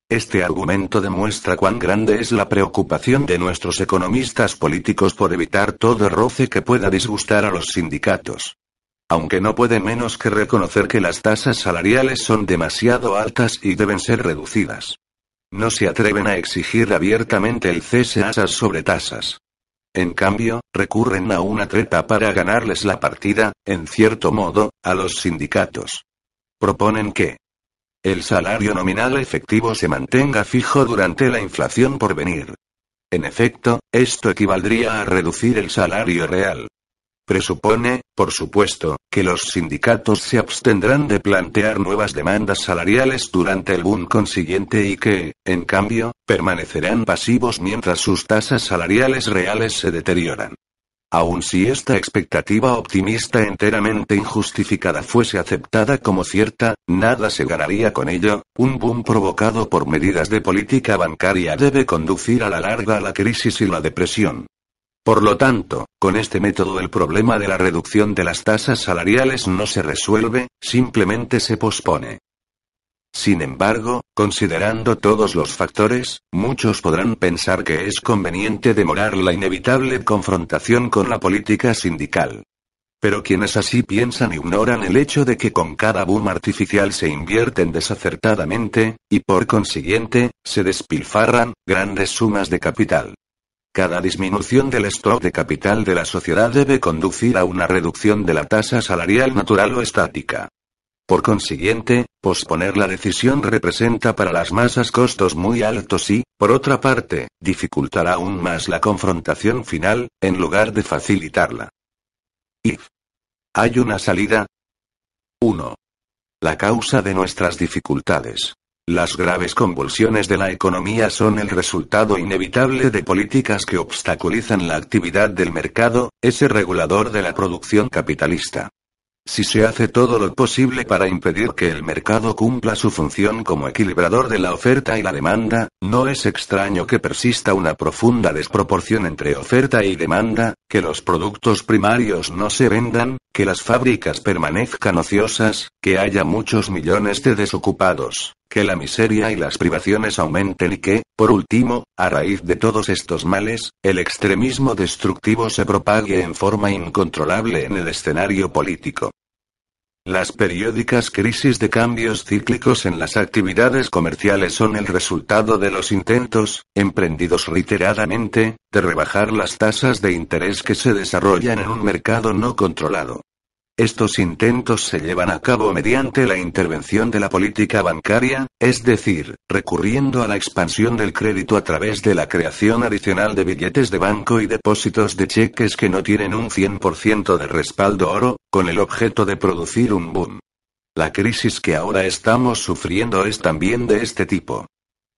Este argumento demuestra cuán grande es la preocupación de nuestros economistas políticos por evitar todo roce que pueda disgustar a los sindicatos. Aunque no puede menos que reconocer que las tasas salariales son demasiado altas y deben ser reducidas. No se atreven a exigir abiertamente el cese a esas sobretasas. En cambio, recurren a una treta para ganarles la partida, en cierto modo, a los sindicatos. Proponen que, el salario nominal efectivo se mantenga fijo durante la inflación por venir. En efecto, esto equivaldría a reducir el salario real. Presupone, por supuesto, que los sindicatos se abstendrán de plantear nuevas demandas salariales durante el boom consiguiente y que, en cambio, permanecerán pasivos mientras sus tasas salariales reales se deterioran. Aun si esta expectativa optimista enteramente injustificada fuese aceptada como cierta, nada se ganaría con ello, un boom provocado por medidas de política bancaria debe conducir a la larga a la crisis y la depresión. Por lo tanto, con este método el problema de la reducción de las tasas salariales no se resuelve, simplemente se pospone. Sin embargo, considerando todos los factores, muchos podrán pensar que es conveniente demorar la inevitable confrontación con la política sindical. Pero quienes así piensan ignoran el hecho de que con cada boom artificial se invierten desacertadamente, y por consiguiente, se despilfarran, grandes sumas de capital. Cada disminución del stock de capital de la sociedad debe conducir a una reducción de la tasa salarial natural o estática. Por consiguiente, posponer la decisión representa para las masas costos muy altos y, por otra parte, dificultará aún más la confrontación final, en lugar de facilitarla. If. Hay una salida. 1. La causa de nuestras dificultades. Las graves convulsiones de la economía son el resultado inevitable de políticas que obstaculizan la actividad del mercado, ese regulador de la producción capitalista. Si se hace todo lo posible para impedir que el mercado cumpla su función como equilibrador de la oferta y la demanda, no es extraño que persista una profunda desproporción entre oferta y demanda, que los productos primarios no se vendan, que las fábricas permanezcan ociosas, que haya muchos millones de desocupados, que la miseria y las privaciones aumenten y que, por último, a raíz de todos estos males, el extremismo destructivo se propague en forma incontrolable en el escenario político. Las periódicas crisis de cambios cíclicos en las actividades comerciales son el resultado de los intentos, emprendidos reiteradamente, de rebajar las tasas de interés que se desarrollan en un mercado no controlado. Estos intentos se llevan a cabo mediante la intervención de la política bancaria, es decir, recurriendo a la expansión del crédito a través de la creación adicional de billetes de banco y depósitos de cheques que no tienen un 100% de respaldo oro, con el objeto de producir un boom. La crisis que ahora estamos sufriendo es también de este tipo.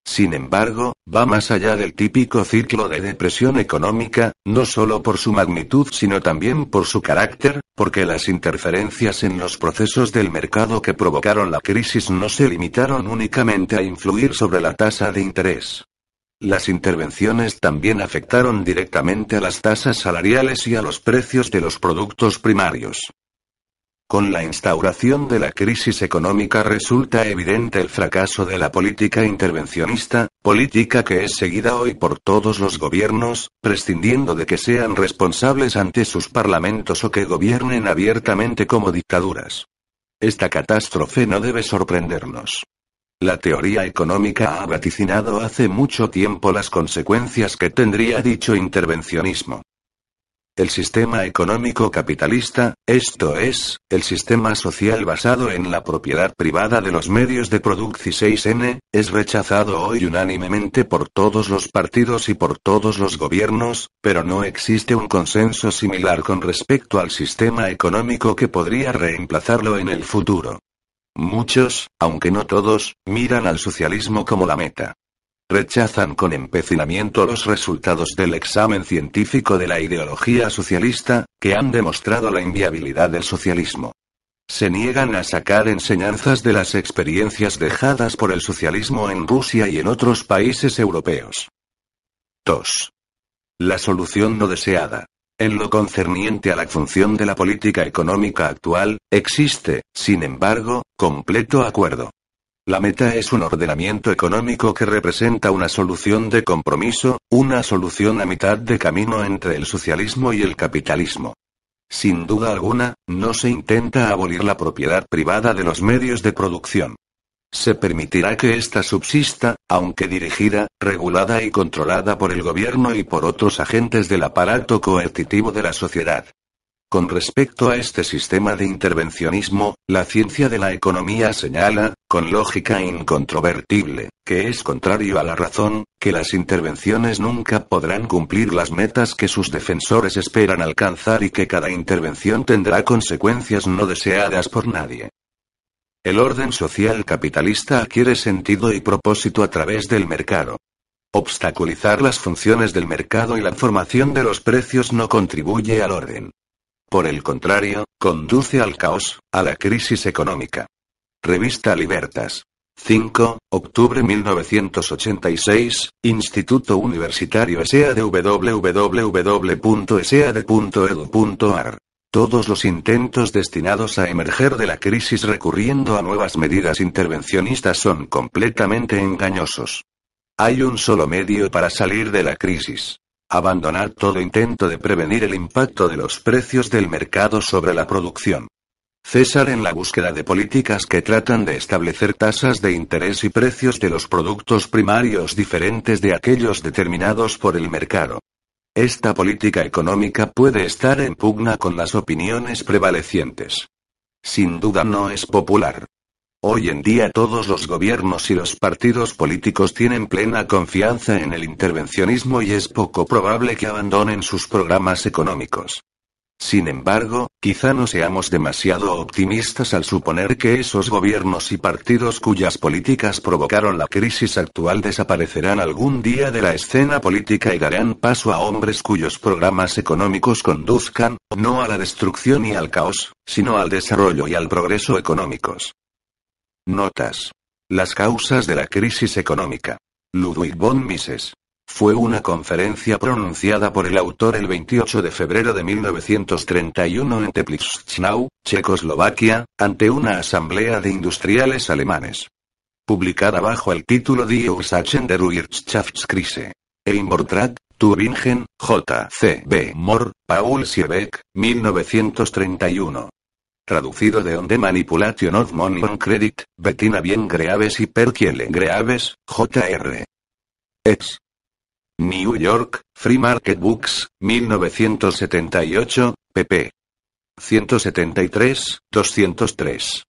Sin embargo, va más allá del típico ciclo de depresión económica, no solo por su magnitud sino también por su carácter, porque las interferencias en los procesos del mercado que provocaron la crisis no se limitaron únicamente a influir sobre la tasa de interés. Las intervenciones también afectaron directamente a las tasas salariales y a los precios de los productos primarios. Con la instauración de la crisis económica resulta evidente el fracaso de la política intervencionista, política que es seguida hoy por todos los gobiernos, prescindiendo de que sean responsables ante sus parlamentos o que gobiernen abiertamente como dictaduras. Esta catástrofe no debe sorprendernos. La teoría económica ha vaticinado hace mucho tiempo las consecuencias que tendría dicho intervencionismo el sistema económico capitalista, esto es, el sistema social basado en la propiedad privada de los medios de producción 6N, es rechazado hoy unánimemente por todos los partidos y por todos los gobiernos, pero no existe un consenso similar con respecto al sistema económico que podría reemplazarlo en el futuro. Muchos, aunque no todos, miran al socialismo como la meta. Rechazan con empecinamiento los resultados del examen científico de la ideología socialista, que han demostrado la inviabilidad del socialismo. Se niegan a sacar enseñanzas de las experiencias dejadas por el socialismo en Rusia y en otros países europeos. 2. La solución no deseada. En lo concerniente a la función de la política económica actual, existe, sin embargo, completo acuerdo. La meta es un ordenamiento económico que representa una solución de compromiso, una solución a mitad de camino entre el socialismo y el capitalismo. Sin duda alguna, no se intenta abolir la propiedad privada de los medios de producción. Se permitirá que ésta subsista, aunque dirigida, regulada y controlada por el gobierno y por otros agentes del aparato coercitivo de la sociedad. Con respecto a pues este sistema de intervencionismo, la ciencia de la economía señala, con lógica incontrovertible, que es contrario a la razón, que las intervenciones nunca podrán cumplir las metas que sus defensores esperan alcanzar y que cada intervención tendrá consecuencias no deseadas por nadie. El orden social capitalista adquiere sentido y propósito a través del mercado. Obstaculizar las funciones del mercado y la formación de los precios no contribuye al orden. Por el contrario, conduce al caos, a la crisis económica. Revista Libertas. 5. Octubre 1986. Instituto Universitario SEA de e Todos los intentos destinados a emerger de la crisis recurriendo a nuevas medidas intervencionistas son completamente engañosos. Hay un solo medio para salir de la crisis. Abandonar todo intento de prevenir el impacto de los precios del mercado sobre la producción. César en la búsqueda de políticas que tratan de establecer tasas de interés y precios de los productos primarios diferentes de aquellos determinados por el mercado. Esta política económica puede estar en pugna con las opiniones prevalecientes. Sin duda no es popular. Hoy en día todos los gobiernos y los partidos políticos tienen plena confianza en el intervencionismo y es poco probable que abandonen sus programas económicos. Sin embargo, quizá no seamos demasiado optimistas al suponer que esos gobiernos y partidos cuyas políticas provocaron la crisis actual desaparecerán algún día de la escena política y darán paso a hombres cuyos programas económicos conduzcan, no a la destrucción y al caos, sino al desarrollo y al progreso económicos. Notas. Las causas de la crisis económica. Ludwig von Mises. Fue una conferencia pronunciada por el autor el 28 de febrero de 1931 en Teplitzschnau, Checoslovaquia, ante una asamblea de industriales alemanes. Publicada bajo el título Die Ursachen der Wirtschaftskrise. Eimbortrak, Tübingen, J. C. B. Mohr, Paul Siebeck, 1931. Traducido de On the Manipulation of Money on Credit, Bettina Bien greaves y Perkiele Greaves, Jr. Ex. New York, Free Market Books, 1978, pp. 173, 203.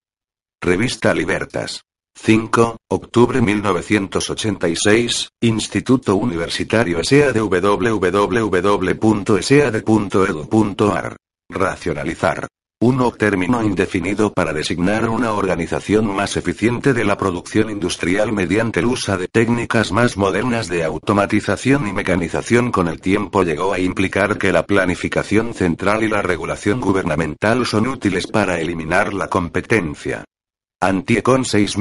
Revista Libertas. 5, octubre 1986, Instituto Universitario SEA de www.sad.edu.ar. Racionalizar. Uno término indefinido para designar una organización más eficiente de la producción industrial mediante el uso de técnicas más modernas de automatización y mecanización con el tiempo llegó a implicar que la planificación central y la regulación gubernamental son útiles para eliminar la competencia. Antiecon 6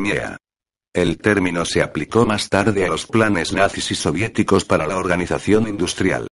El término se aplicó más tarde a los planes nazis y soviéticos para la organización industrial.